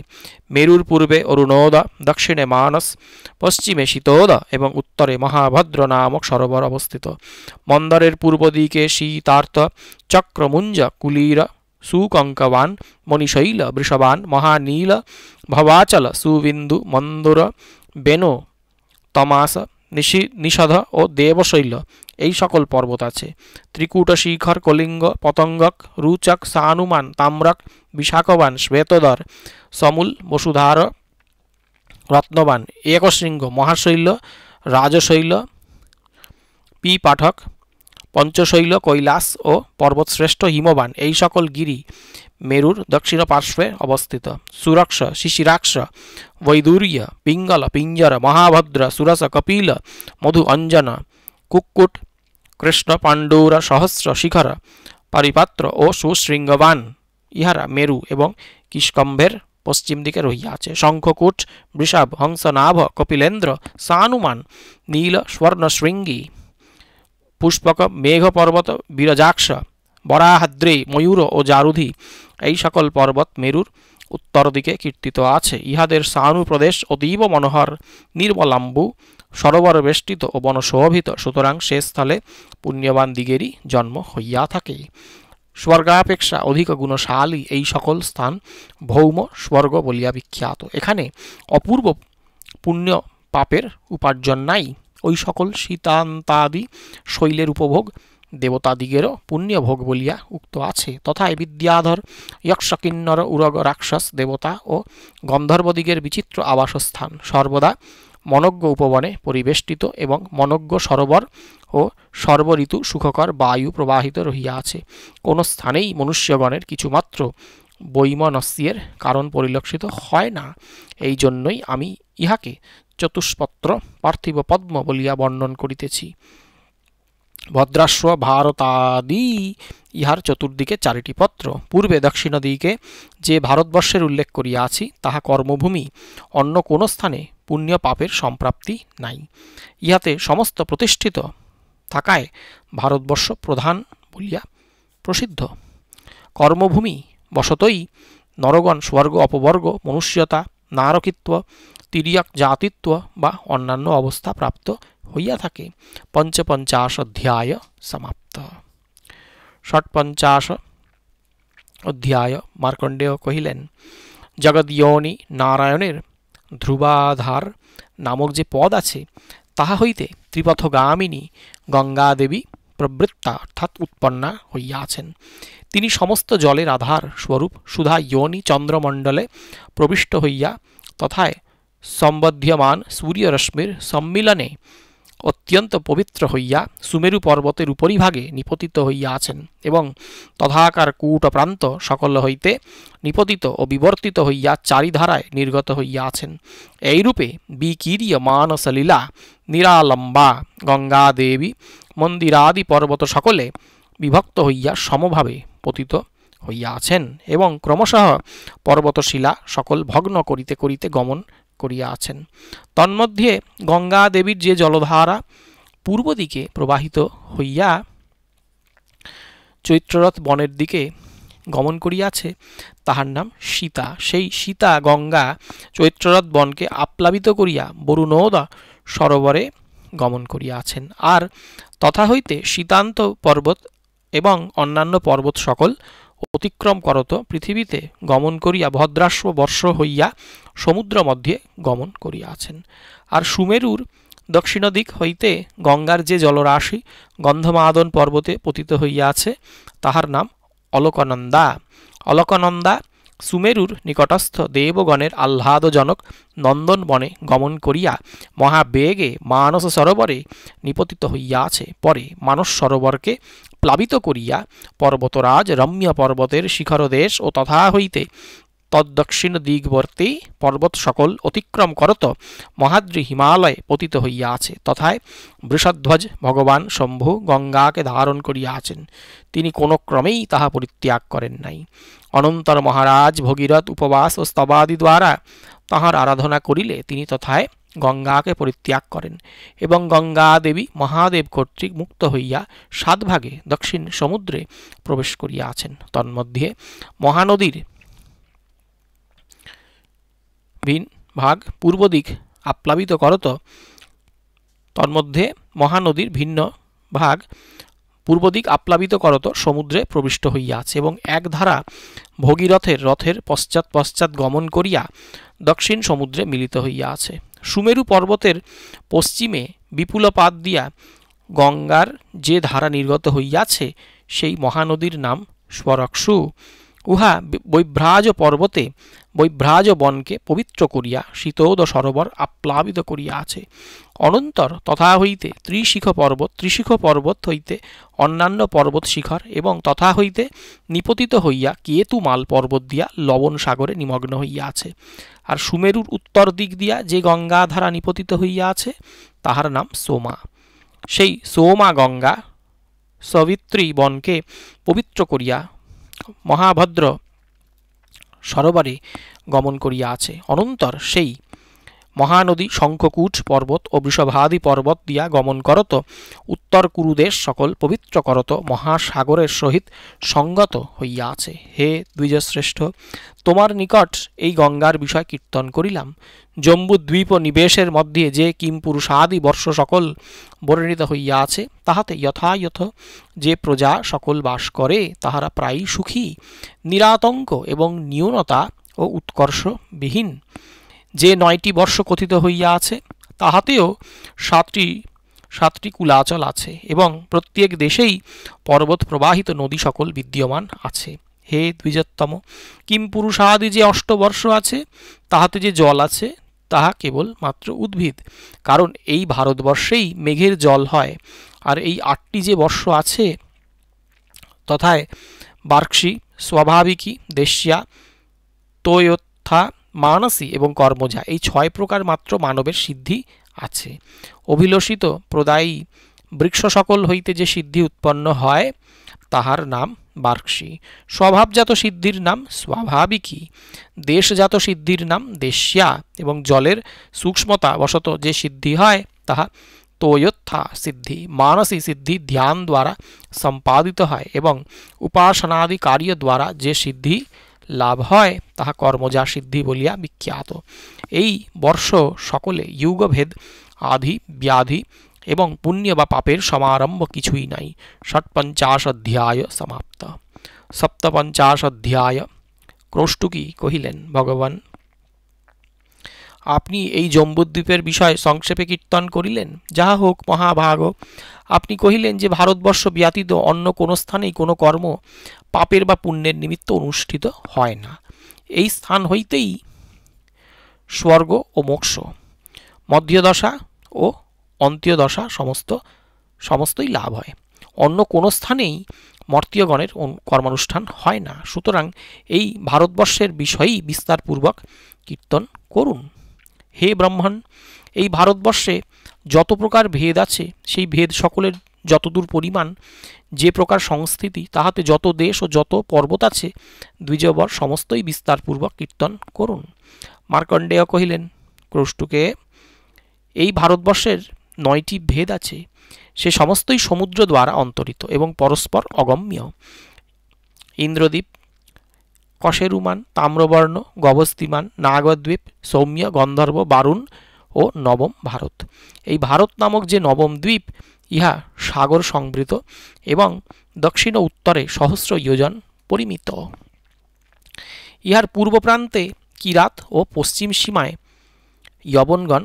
মেরুর পূর্বে অরুণোদা দক্ষিণে মানস পশ্চিমে শীতোদা এবং উত্তরে মহাভদ্র নামক সরোবর অবস্থিত মন্দরের পূর্ব দিকে শীতার্থ চক্রমুঞ্জ কুলীরা সুকঙ্কবান মণিশৈল বৃষবান মহানীল ভবাচল সুবিন্দু মন্দুর বেনো তমাস নিশি নিষধ ও দেবশৈল এই সকল পর্বত আছে ত্রিকূট শিখর কলিঙ্গ পতঙ্গক রুচক সানুমান তাম্রক বিশাখবান শ্বেতদর সমুল বসুধার রত্নবান একশৃঙ্গ মহাশৈল রাজশৈল পি পাঠক পঞ্চশৈল কৈলাস ও পর্বতশ্রেষ্ঠ হিমবান এই সকল গিরি মেরুর দক্ষিণ পার্শ্বে অবস্থিত সুরক্ষ শিশিরাক্ষ বৈদুর্য পিঙ্গল পিঞ্জর মহাভদ্র সুরস কপিল মধু অঞ্জন কুকুট কৃষ্ণ পাণ্ডুর সহস্র শিখর পারিপাত্র ও সুশৃঙ্গবান ইহারা মেরু এবং কিষ্কম্ভের পশ্চিম দিকে রহিয়াছে শঙ্খকূট বৃষাভ হংসনাভ কপিলেন্দ্র সানুমান নীল স্বর্ণশৃঙ্গী পুষ্পক মেঘ পর্বত বিরজাক্ষ বরাহাদ্রে ময়ূর ও জারুধি এই সকল পর্বত মেরুর উত্তর দিকে কীর্তিত আছে ইহাদের সানু প্রদেশ অতীব মনোহর নির্মলাম্বু সরোবর বেষ্টিত ও বনশোভিত সুতরাং সে স্থলে পুণ্যবান দিগেরই জন্ম হইয়া থাকে স্বর্গাপেক্ষা অধিক গুণশালী এই সকল স্থান ভৌম স্বর্গ বলিয়া বিখ্যাত এখানে অপূর্ব পুণ্য পাপের উপার্জন নাই ওই সকল শীতান্তাদি শৈলের উপভোগ দেবতাদিগেরও পুণ্যভোগ বলিয়া উক্ত আছে তথায় বিদ্যাধর যক্ষ কিন্নর উরগ রাক্ষস দেবতা ও গন্ধর্বদিগের বিচিত্র আবাসস্থান সর্বদা মনজ্ঞ উপবনে পরিবেষ্টিত এবং মনজ্ঞ সরোবর ও সর্বঋতু সুখকর বায়ু প্রবাহিত রহিয়া আছে কোন স্থানেই মনুষ্যগণের কিছুমাত্র বৈমনস্যের কারণ পরিলক্ষিত হয় না এই জন্যই আমি ইহাকে চতুষ্পত্র পার্থিব পদ্ম বলিয়া বর্ণন করিতেছি ভদ্রাশ্ব ভারতাদি ইহার চতুর্দিকে চারিটি পত্র পূর্বে দক্ষিণ দিকে যে ভারতবর্ষের উল্লেখ করিয়া আছি তাহা কর্মভূমি অন্য কোন স্থানে পুণ্য পাপের সম্প্রাপ্তি নাই ইহাতে সমস্ত প্রতিষ্ঠিত থাকায় ভারতবর্ষ প্রধান বলিয়া প্রসিদ্ধ কর্মভূমি বশতই নরগণ স্বর্গ অপবর্গ মনুষ্যতা নারকিত্ব তিরিয়াক জাতিত্ব বা অন্যান্য অবস্থা প্রাপ্ত হইয়া থাকে পঞ্চপঞ্চাশ অধ্যায় সমাপ্ত ষটপঞ্চাশ অধ্যায় মার্কণ্ডেয় কহিলেন জগদীয়নী নারায়ণের ধ্রুবাধার নামক যে পদ আছে তাহা হইতে ত্রিপথগামিনী গঙ্গাদেবী প্রবৃত্তা অর্থাৎ উৎপন্না হইয়াছেন তিনি সমস্ত জলের আধার স্বরূপ সুধা ইয়নি চন্দ্রমণ্ডলে প্রবিষ্ট হইয়া তথায় সম্বধ্যমান সূর্যরশ্মির সম্মিলনে অত্যন্ত পবিত্র হইয়া সুমেরু পর্বতের উপরিভাগে নিপতিত হইয়া আছেন এবং তথাকার কূট প্রান্ত সকল হইতে নিপতিত ও বিবর্তিত হইয়া চারিধারায় নির্গত হইয়া আছেন এইরূপে বিকিরীয় মানসলীলা নিরালম্বা গঙ্গা দেবী মন্দিরাদি পর্বত সকলে বিভক্ত হইয়া সমভাবে পতিত হইয়া আছেন এবং ক্রমশঃ পর্বতশিলা সকল ভগ্ন করিতে করিতে গমন করিয়া আছেন তন্মধ্যে গঙ্গা দেবীর যে জলধারা পূর্ব দিকে প্রবাহিত হইয়া চৈত্ররথ বনের দিকে গমন করিয়াছে তাহার নাম সীতা সেই সীতা গঙ্গা চৈত্ররথ বনকে আপ্লাবিত করিয়া বরুণোদা সরোবরে গমন করিয়া আছেন আর তথা হইতে শীতান্ত পর্বত এবং অন্যান্য পর্বত সকল অতিক্রম করত পৃথিবীতে গমন করিয়া ভদ্রাশ্ব বর্ষ হইয়া সমুদ্র মধ্যে গমন আছেন আর সুমেরুর দক্ষিণ দিক হইতে গঙ্গার যে জলরাশি গন্ধমাদন পর্বতে পতিত হইয়াছে তাহার নাম অলকনন্দা অলকনন্দা সুমেরুর নিকটস্থ দেবগণের আহ্লাদজনক নন্দন বনে গমন করিয়া মহাবেগে মানস সরোবরে নিপতিত হইয়া আছে পরে মানস সরোবরকে প্লাবিত করিয়া পর্বতরাজ রম্য পর্বতের শিখরদেশ ও তথা হইতে তদ্দক্ষিণ দিগবর্তী পর্বত সকল অতিক্রম করত মহাদ্রি হিমালয়ে পতিত হইয়া আছে তথায় বৃষধ্বজ ভগবান শম্ভু গঙ্গাকে ধারণ করিয়া আছেন তিনি কোনো ক্রমেই তাহা পরিত্যাগ করেন নাই অনন্তর মহারাজ ভগীরথ উপবাস ও স্তবাদি দ্বারা তাহার আরাধনা করিলে তিনি তথায় গঙ্গাকে পরিত্যাগ করেন এবং গঙ্গা দেবী মহাদেব কর্তৃক মুক্ত হইয়া সাত ভাগে দক্ষিণ সমুদ্রে প্রবেশ করিয়া আছেন তন্মধ্যে মহানদীর ভিন ভাগ পূর্ব দিক আপ্লাবিত করত তন্মধ্যে মহানদীর ভিন্ন ভাগ পূর্ব দিক আপ্লাবিত করত সমুদ্রে প্রবিষ্ট হইয়া আছে এবং এক ধারা ভগীরথের রথের পশ্চাৎ পশ্চাৎ গমন করিয়া দক্ষিণ সমুদ্রে মিলিত হইয়া আছে সুমেরু পর্বতের পশ্চিমে বিপুল পাদ দিয়া গঙ্গার যে ধারা নির্গত হইয়াছে সেই মহানদীর নাম স্বরক্ষু উহা বৈভ্রাজ পর্বতে বৈভ্রাজ বনকে পবিত্র করিয়া শীতোদ সরোবর আপ্লাবিত করিয়া আছে অনন্তর তথা হইতে ত্রিশিখ পর্বত ত্রিশিখ পর্বত হইতে অন্যান্য পর্বত শিখর এবং তথা হইতে নিপতিত হইয়া কেতু মাল পর্বত দিয়া লবণ সাগরে নিমগ্ন হইয়া আছে আর সুমেরুর উত্তর দিক দিয়া যে গঙ্গা ধারা নিপতিত হইয়া আছে তাহার নাম সোমা সেই সোমা গঙ্গা সবিত্রী বনকে পবিত্র করিয়া মহাভদ্র সরোবরে গমন করিয়া আছে অনন্তর সেই মহানদী শঙ্খকূট পর্বত ও বৃষভাদি পর্বত দিয়া গমন করত উত্তর কুরুদেশ সকল পবিত্র করত মহাসাগরের সহিত সঙ্গত হইয়া আছে হে দ্বিজশ্রেষ্ঠ তোমার নিকট এই গঙ্গার বিষয় কীর্তন করিলাম জম্বু দ্বীপ নিবেশের মধ্যে যে কিম পুরুষাদি বর্ষ সকল বর্ণিত হইয়া আছে তাহাতে যথাযথ যে প্রজা সকল বাস করে তাহারা প্রায়ই সুখী নিরাতঙ্ক এবং নিউনতা ও উৎকর্ষবিহীন যে নয়টি বর্ষ কথিত হইয়া আছে তাহাতেও সাতটি সাতটি কুলাচল আছে এবং প্রত্যেক দেশেই পর্বত প্রবাহিত নদী সকল বিদ্যমান আছে হে দ্বিজত্তম কিম পুরুষাদি যে অষ্টবর্ষ আছে তাহাতে যে জল আছে তাহা কেবল মাত্র উদ্ভিদ কারণ এই ভারতবর্ষেই মেঘের জল হয় আর এই আটটি যে বর্ষ আছে তথায় বার্কসি স্বাভাবিকী দেশিয়া তোয়োথা মানসী এবং কর্মজা এই ছয় প্রকার মাত্র মানবের সিদ্ধি আছে অভিলষিত প্রদায়ী বৃক্ষ সকল হইতে যে সিদ্ধি উৎপন্ন হয় তাহার নাম বার্ষী স্বভাবজাত সিদ্ধির নাম স্বাভাবিকী দেশজাত সিদ্ধির নাম দেশিয়া এবং জলের সূক্ষ্মতা বশত যে সিদ্ধি হয় তাহা তোয়োত্থা সিদ্ধি মানসী সিদ্ধি ধ্যান দ্বারা সম্পাদিত হয় এবং উপাসনাদি কার্য দ্বারা যে সিদ্ধি লাভ হয় তাহা কর্মজা সিদ্ধি বলিয়া বিখ্যাত এই বর্ষ সকলে যুগভেদ আধি ব্যাধি এবং পুণ্য বা পাপের সমারম্ভ কিছুই নাই ষটপঞ্চাশ অধ্যায় সমাপ্ত সপ্তপঞ্চাশ অধ্যায় ক্রোষ্টুকি কহিলেন ভগবান আপনি এই জম্বুদ্বীপের বিষয় সংক্ষেপে কীর্তন করিলেন যাহা হোক মহাভাগ আপনি কহিলেন যে ভারতবর্ষ ব্যতীত অন্য কোনো স্থানেই কোনো কর্ম পাপের বা পুণ্যের নিমিত্ত অনুষ্ঠিত হয় না এই স্থান হইতেই স্বর্গ ও মোক্ষ মধ্যদশা ও অন্ত্যদশা সমস্ত সমস্তই লাভ হয় অন্য কোনো স্থানেই মর্তীয়গণের কর্মানুষ্ঠান হয় না সুতরাং এই ভারতবর্ষের বিষয়েই বিস্তারপূর্বক কীর্তন করুন হে ব্রাহ্মণ এই ভারতবর্ষে যত প্রকার ভেদ আছে সেই ভেদ সকলের যতদূর পরিমাণ যে প্রকার সংস্কৃতি তাহাতে যত দেশ ও যত পর্বত আছে দ্বিজবর সমস্তই বিস্তারপূর্বক কীর্তন করুন মার্কণ্ডেয় কহিলেন ক্রষ্টুকে এই ভারতবর্ষের নয়টি ভেদ আছে সে সমস্তই সমুদ্র দ্বারা অন্তরিত এবং পরস্পর অগম্য ইন্দ্রদ্বীপ কশেরুমান তাম্রবর্ণ গবস্তিমান নাগদ্বীপ সৌম্য গন্ধর্ব বারুণ ও নবম ভারত এই ভারত নামক যে নবম দ্বীপ ইহা সাগর সংবৃত এবং দক্ষিণ ও উত্তরে সহস্র ইয়োজন পরিমিত ইহার পূর্ব প্রান্তে কিরাত ও পশ্চিম সীমায় যবনগণ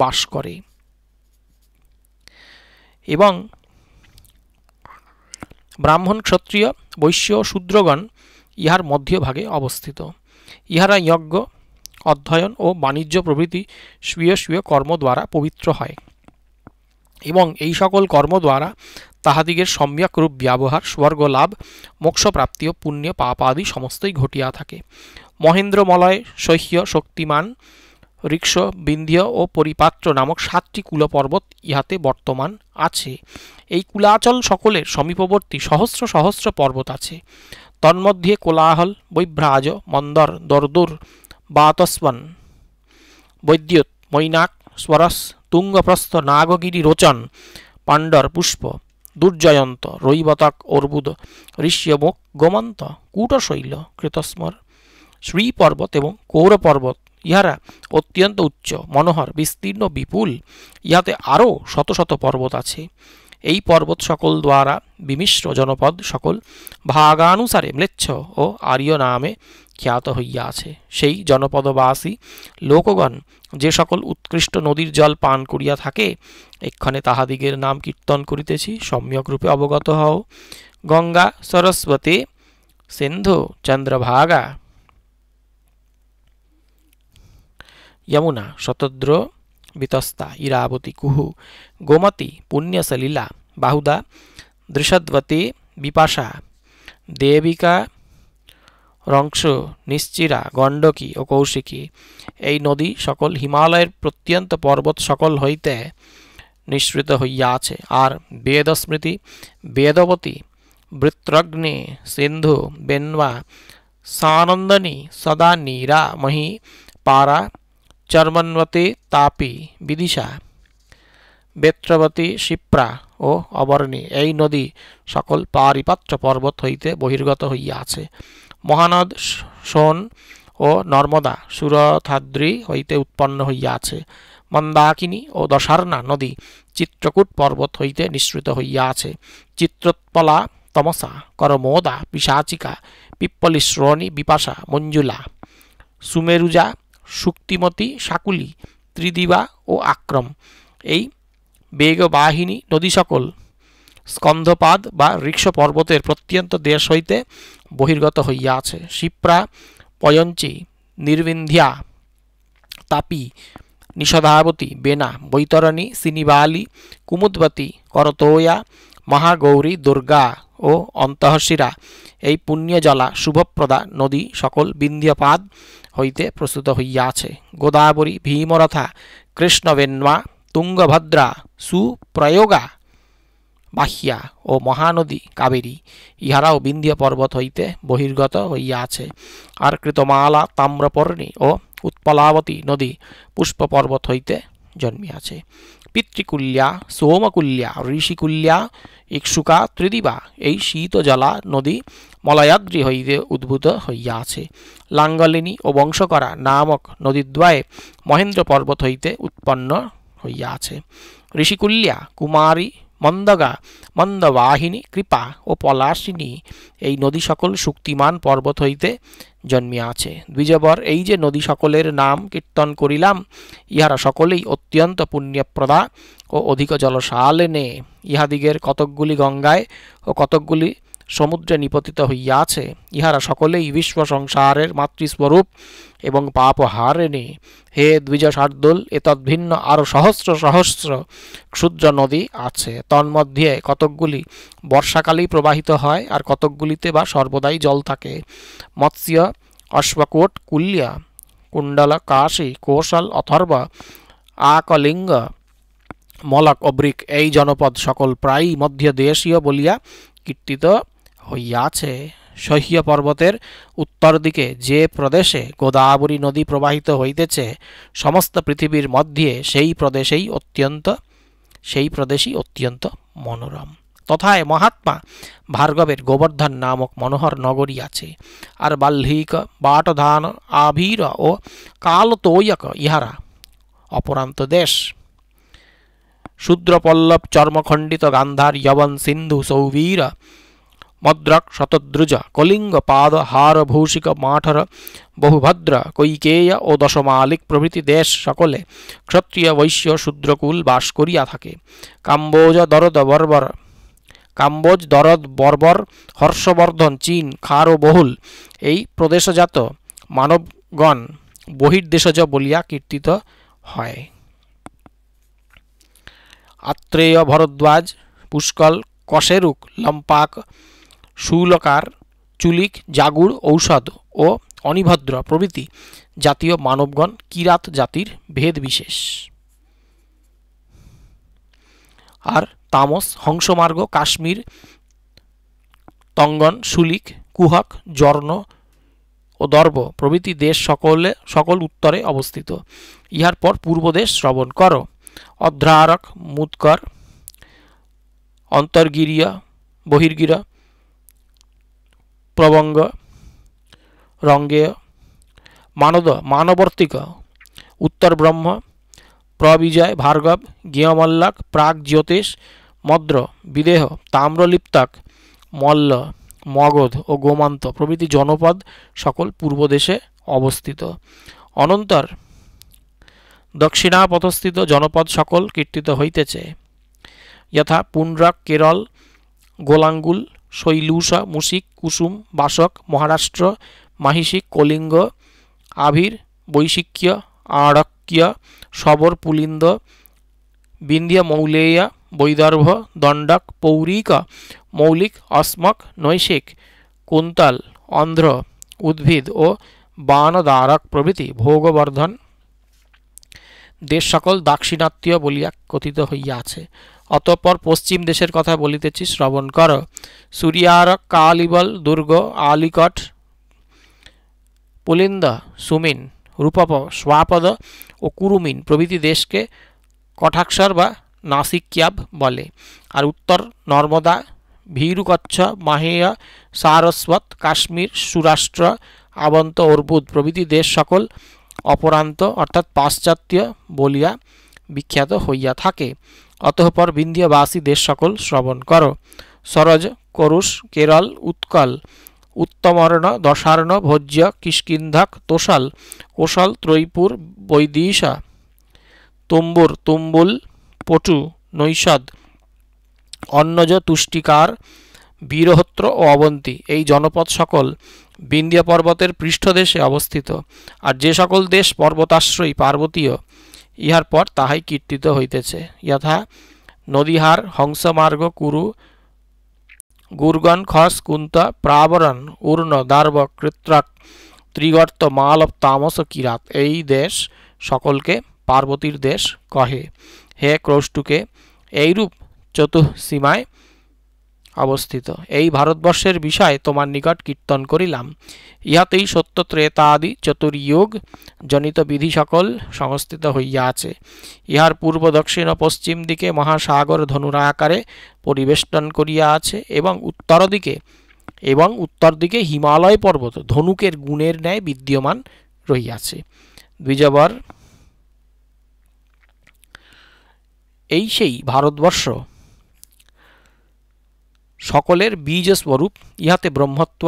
বাস করে এবং ব্রাহ্মণ ক্ষত্রিয় বৈশ্য শূদ্রগণ ইহার মধ্যভাগে অবস্থিত ইহারা যজ্ঞ অধ্যয়ন ও বাণিজ্য প্রভৃতি স্বীয় স্বীয় কর্ম দ্বারা পবিত্র হয় এবং এই সকল কর্ম দ্বারা তাহাদিগের সম্যকরূপ ব্যবহার স্বর্গ লাভ মোক্ষপ্রাপ্তি ও পুণ্য পাপ আদি সমস্তই ঘটিয়া থাকে মহেন্দ্রমলয় সহ্য শক্তিমান ঋক্ষ বিন্ধ্য ও পরিপাত্র নামক সাতটি কুলপর্বত ইহাতে বর্তমান আছে এই কুলাচল সকলের সমীপবর্তী সহস্র সহস্র পর্বত আছে তন্মধ্যে কোলাহল বৈভ্রাজ মন্দর দর্দুর বাতস্বন বৈদ্যুৎ মৈনাক স্বরস তুঙ্গপ্রস্থ নাগগিরি রোচন পাণ্ডর পুষ্প দুর্জয়ন্ত রৈবতক অর্বুদ ঋষ্যমুখ গোমন্ত কূটশৈল কৃতস্মর শ্রীপর্বত এবং কৌর পর্বত ইহারা অত্যন্ত উচ্চ মনোহর বিস্তীর্ণ বিপুল ইহাতে আরও শত শত পর্বত আছে এই পর্বত সকল দ্বারা বিমিশ্র জনপদ সকল ভাগানুসারে ম্লেচ্ছ ও আর্য নামে খ্যাত হইয়া আছে সেই জনপদবাসী লোকগণ যে সকল উৎকৃষ্ট নদীর জল পান করিয়া থাকে এক্ষণে তাহাদিগের নাম কীর্তন করিতেছি সম্যকরূপে অবগত হও গঙ্গা সরস্বতী সিন্ধু চন্দ্রভাগা यमुना শতদ্র বিতস্তা ইরাবতী কুহু গোমতী পুণ্যসলীলা বাহুদা দৃশদ্বতী বিপাশা দেবিকা রংশ নিশ্চিরা গণ্ডকী ও কৌশিকী এই নদী সকল হিমালয়ের প্রত্যন্ত পর্বত সকল হইতে নিঃসৃত হইয়া আছে আর বেদস্মৃতি বেদবতী বৃত্রগ্নি সিন্ধু বেন্বা সানন্দনী সদা নীরা মহি পারা চর্মন্বতী তাপি বিদিশা বেত্রবতী শিপ্রা ও অবর্ণী এই নদী সকল পারিপাত্র পর্বত হইতে বহির্গত হইয়া আছে মহানদ সোন ও নর্মদা সুরথাদ্রি হইতে উৎপন্ন হইয়া আছে মন্দাকিনী ও দশার্ণা নদী চিত্রকূট পর্বত হইতে নিঃসৃত হইয়া আছে চিত্রোৎপলা তমসা করমোদা পিসাচিকা পিপ্পলিশ্রণী বিপাশা মঞ্জুলা সুমেরুজা শুক্তিমতী শাকুলি ত্রিদিবা ও আক্রম এই বেগবাহিনী নদী সকল স্কন্ধপাদ বা ঋক্ষ পর্বতের প্রত্যন্ত দেশ হইতে বহির্গত হইয়া আছে শিপ্রা পয়ঞ্চি নির্বিন্ধিয়া তাপি নিষধাবতী বেনা বৈতরণী সিনিবালি কুমুদবতী করতোয়া মহাগৌরী দুর্গা ও অন্তঃশিরা এই পুণ্যজলা শুভপ্রদা নদী সকল বিন্ধ্যপাদ হইতে প্রস্তুত হইয়া আছে গোদাবরী ভীমরথা কৃষ্ণবেন্মা তুঙ্গভদ্রা সুপ্রয়োগা বাহিয়া ও মহানদী কাবেরী ইহারাও বিন্ধ্য পর্বত হইতে বহির্গত হইয়া আছে আর কৃতমালা তাম্রপর্ণী ও উৎপলাবতী নদী পুষ্প পর্বত হইতে জন্মিয়াছে ত্রিকুল্যা সোমকুল্যা ঋষিকুল্যা ইক্ষুকা ত্রিদিবা এই শীতজলা নদী মলয়াদ্রি হইতে উদ্ভূত হইয়া আছে লাঙ্গলিনী ও বংশকরা নামক নদীদ্বয়ে মহেন্দ্র পর্বত হইতে উৎপন্ন হইয়া আছে ঋষিকুল্যা কুমারী মন্দগা মন্দবাহিনী কৃপা ও পলাশিনী এই নদী সকল শক্তিমান পর্বত হইতে জন্মিয়া আছে দ্বিজবর এই যে নদী সকলের নাম কীর্তন করিলাম ইহারা সকলেই অত্যন্ত পুণ্যপ্রদা ও অধিক নে ইহাদিগের কতকগুলি গঙ্গায় ও কতকগুলি সমুদ্রে নিপতিত হইয়া আছে ইহারা সকলেই বিশ্ব সংসারের মাতৃস্বরূপ এবং পাপ হারেনি হে দ্বিজ শার্দুল এতদ্ভিন্ন আরও সহস্র সহস্র ক্ষুদ্র নদী আছে তন্মধ্যে কতকগুলি বর্ষাকালেই প্রবাহিত হয় আর কতকগুলিতে বা সর্বদাই জল থাকে মৎস্য অশ্বকোট কুল্যা কুণ্ডল কাশী কৌশল অথর্ব আকলিঙ্গ মলক অব্রিক এই জনপদ সকল প্রায়ই দেশীয় বলিয়া কীর্তিত হইয়াছে সহ্য পর্বতের উত্তর দিকে যে প্রদেশে গোদাবরী নদী প্রবাহিত হইতেছে সমস্ত পৃথিবীর মধ্যে সেই প্রদেশেই অত্যন্ত সেই প্রদেশই অত্যন্ত মনোরম তথায় মহাত্মা ভার্গবের গোবর্ধন নামক মনোহর নগরী আছে আর বাল্লিক বাটধান আভীর ও কালতোয়ক ইহারা অপরান্ত দেশ শূদ্রপল্লব চর্মখণ্ডিত গান্ধার যবন সিন্ধু সৌবীর মদ্রাক শতদ্রুজ কলিঙ্গ পাদ হার ভৌষিক মাঠর বহুভদ্র কৈকেয় ও দশমালিক প্রভৃতি দেশ সকলে ক্ষত্রিয় বৈশ্য শূদ্রকুল বাস করিয়া থাকে কাম্বোজ দরদ বর্বর কাম্বোজ দরদ বর্বর হর্ষবর্ধন চীন খার ও বহুল এই প্রদেশজাত মানবগণ বহির্দেশজ বলিয়া কীর্তিত হয় আত্রেয় ভরদ্বাজ পুষ্কল কশেরুক লম্পাক শূলকার চুলিক জাগুর ঔষধ ও অনিভদ্র প্রভৃতি জাতীয় মানবগণ কিরাত জাতির ভেদ বিশেষ আর তামস হংসমার্গ কাশ্মীর তঙ্গন শুলিক কুহক জর্ণ ও দর্ব প্রভৃতি দেশ সকলে সকল উত্তরে অবস্থিত ইহার পর পূর্বদেশ শ্রবণ কর অধ্রারক মুদকর অন্তর্গিরিয়া বহির্গিরা প্রবঙ্গ রঙ্গেয় মানদ মানবর্তিক উত্তর ব্রহ্ম প্রবিজয় ভার্গব গিয়মল্লাক প্রাক জ্যোতিষ মদ্র বিদেহ তাম্রলিপ্তাক মল্ল মগধ ও গোমান্ত প্রভৃতি জনপদ সকল পূর্বদেশে অবস্থিত অনন্তর দক্ষিণাপথস্থিত জনপদ সকল কীর্তিত হইতেছে যথা পুণ্ড্রাক কেরল গোলাঙ্গুল শৈলুষা মুসিক কুসুম বাসক মহারাষ্ট্র মাহিষিক কলিঙ্গ আভির বৈশিক্য আরক্য সবর পুলিন্দ বিন্ধ্যা মৌলেয়া বৈদর্ভ দণ্ডক পৌরিকা মৌলিক অস্মক নৈশিক কুন্তাল অন্ধ্র উদ্ভিদ ও বানদারক প্রভৃতি ভোগবর্ধন দেশ সকল দাক্ষিণাত্য বলিয়া কথিত হইয়াছে অতঃপর পশ্চিম দেশের কথা বলিতেছি শ্রবণ কর সুরিয়ার কালিবল দুর্গ আলিকট পুলিন্দ সুমিন রূপপ স্বাপদ ও কুরুমিন প্রভৃতি দেশকে কঠাক্ষর বা নাসিক্যাব বলে আর উত্তর নর্মদা ভীরুকচ্ছ মাহেয়া সারস্বত কাশ্মীর সুরাষ্ট্র আবন্ত অর্বুদ প্রভৃতি দেশ সকল অপরান্ত অর্থাৎ পাশ্চাত্য বলিয়া বিখ্যাত হইয়া থাকে অতঃপর বিন্ধ্যবাসী দেশ সকল শ্রবণ করো সরজ করুষ কেরল উৎকল উত্তমর্ণ দশার্ণ ভোজ্য কিষ্কিন্ধাক তোষাল কোশল ত্রৈপুর বৈদিশা তুম্বুর তুম্বুল পটু নৈষদ অন্নজ তুষ্টিকার বীরহত্র ও অবন্তী এই জনপদ সকল বিন্ধ্য পর্বতের পৃষ্ঠদেশে অবস্থিত আর যে সকল দেশ পর্বতাশ্রয়ী পার্বতীয় ইহার পর তাহাই কীর্তিত হইতেছে যথা নদীহার হংসমার্গ কুরু গুরগণ খস কুন্ত প্রাবরণ উর্ণ দার্ব কৃত্রক ত্রিগর্ত মালব তামস কিরাত এই দেশ সকলকে পার্বতীর দেশ কহে হে ক্রৌষ্টুকে এইরূপ চতুঃসীমায় অবস্থিত এই ভারতবর্ষের বিষয় তোমার নিকট কীর্তন করিলাম ইহাতেই সত্য ত্রেতাদি চতুর্যোগ জনিত বিধি সকল সংস্থিত হইয়া আছে ইহার পূর্ব দক্ষিণ ও পশ্চিম দিকে মহাসাগর ধনুরা আকারে পরিবেষ্টন করিয়া আছে এবং উত্তর দিকে এবং উত্তর দিকে হিমালয় পর্বত ধনুকের গুণের ন্যায় বিদ্যমান রহিয়াছে দ্বিজবর এই সেই ভারতবর্ষ সকলের বীজস্বরূপ ইহাতে ব্রহ্মত্ব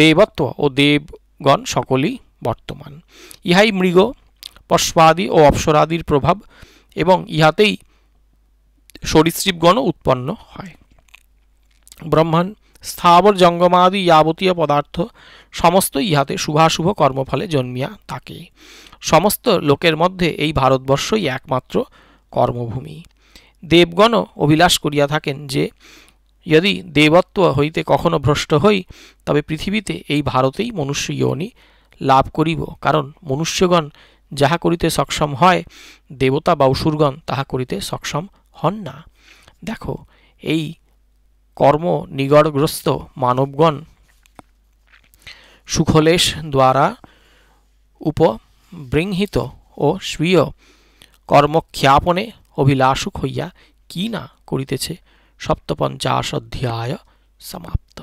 দেবত্ব ও দেবগণ সকলেই বর্তমান ইহাই মৃগ পশ্বাদি ও অপসরাদির প্রভাব এবং ইহাতেই সরীসৃপগণও উৎপন্ন হয় ব্রহ্মাণ স্থাবর জঙ্গমাদি যাবতীয় পদার্থ সমস্ত ইহাতে শুভাশুভ কর্মফলে জন্মিয়া থাকে সমস্ত লোকের মধ্যে এই ভারতবর্ষই একমাত্র কর্মভূমি দেবগণও অভিলাষ করিয়া থাকেন যে যদি দেবত্ব হইতে কখনো ভ্রষ্ট হই তবে পৃথিবীতে এই ভারতেই মনুষ্য ইয়নি লাভ করিব কারণ মনুষ্যগণ যাহা করিতে সক্ষম হয় দেবতা বা অসুরগণ তাহা করিতে সক্ষম হন না দেখো এই কর্ম নিগড়গ্রস্ত মানবগণ সুখলেশ দ্বারা উপবৃংহিত ও স্বীয় কর্মখ্যাপনে অভিলাষুক হইয়া কি না করিতেছে সপ্তপঞ্চাশ অধ্যায় সমাপ্ত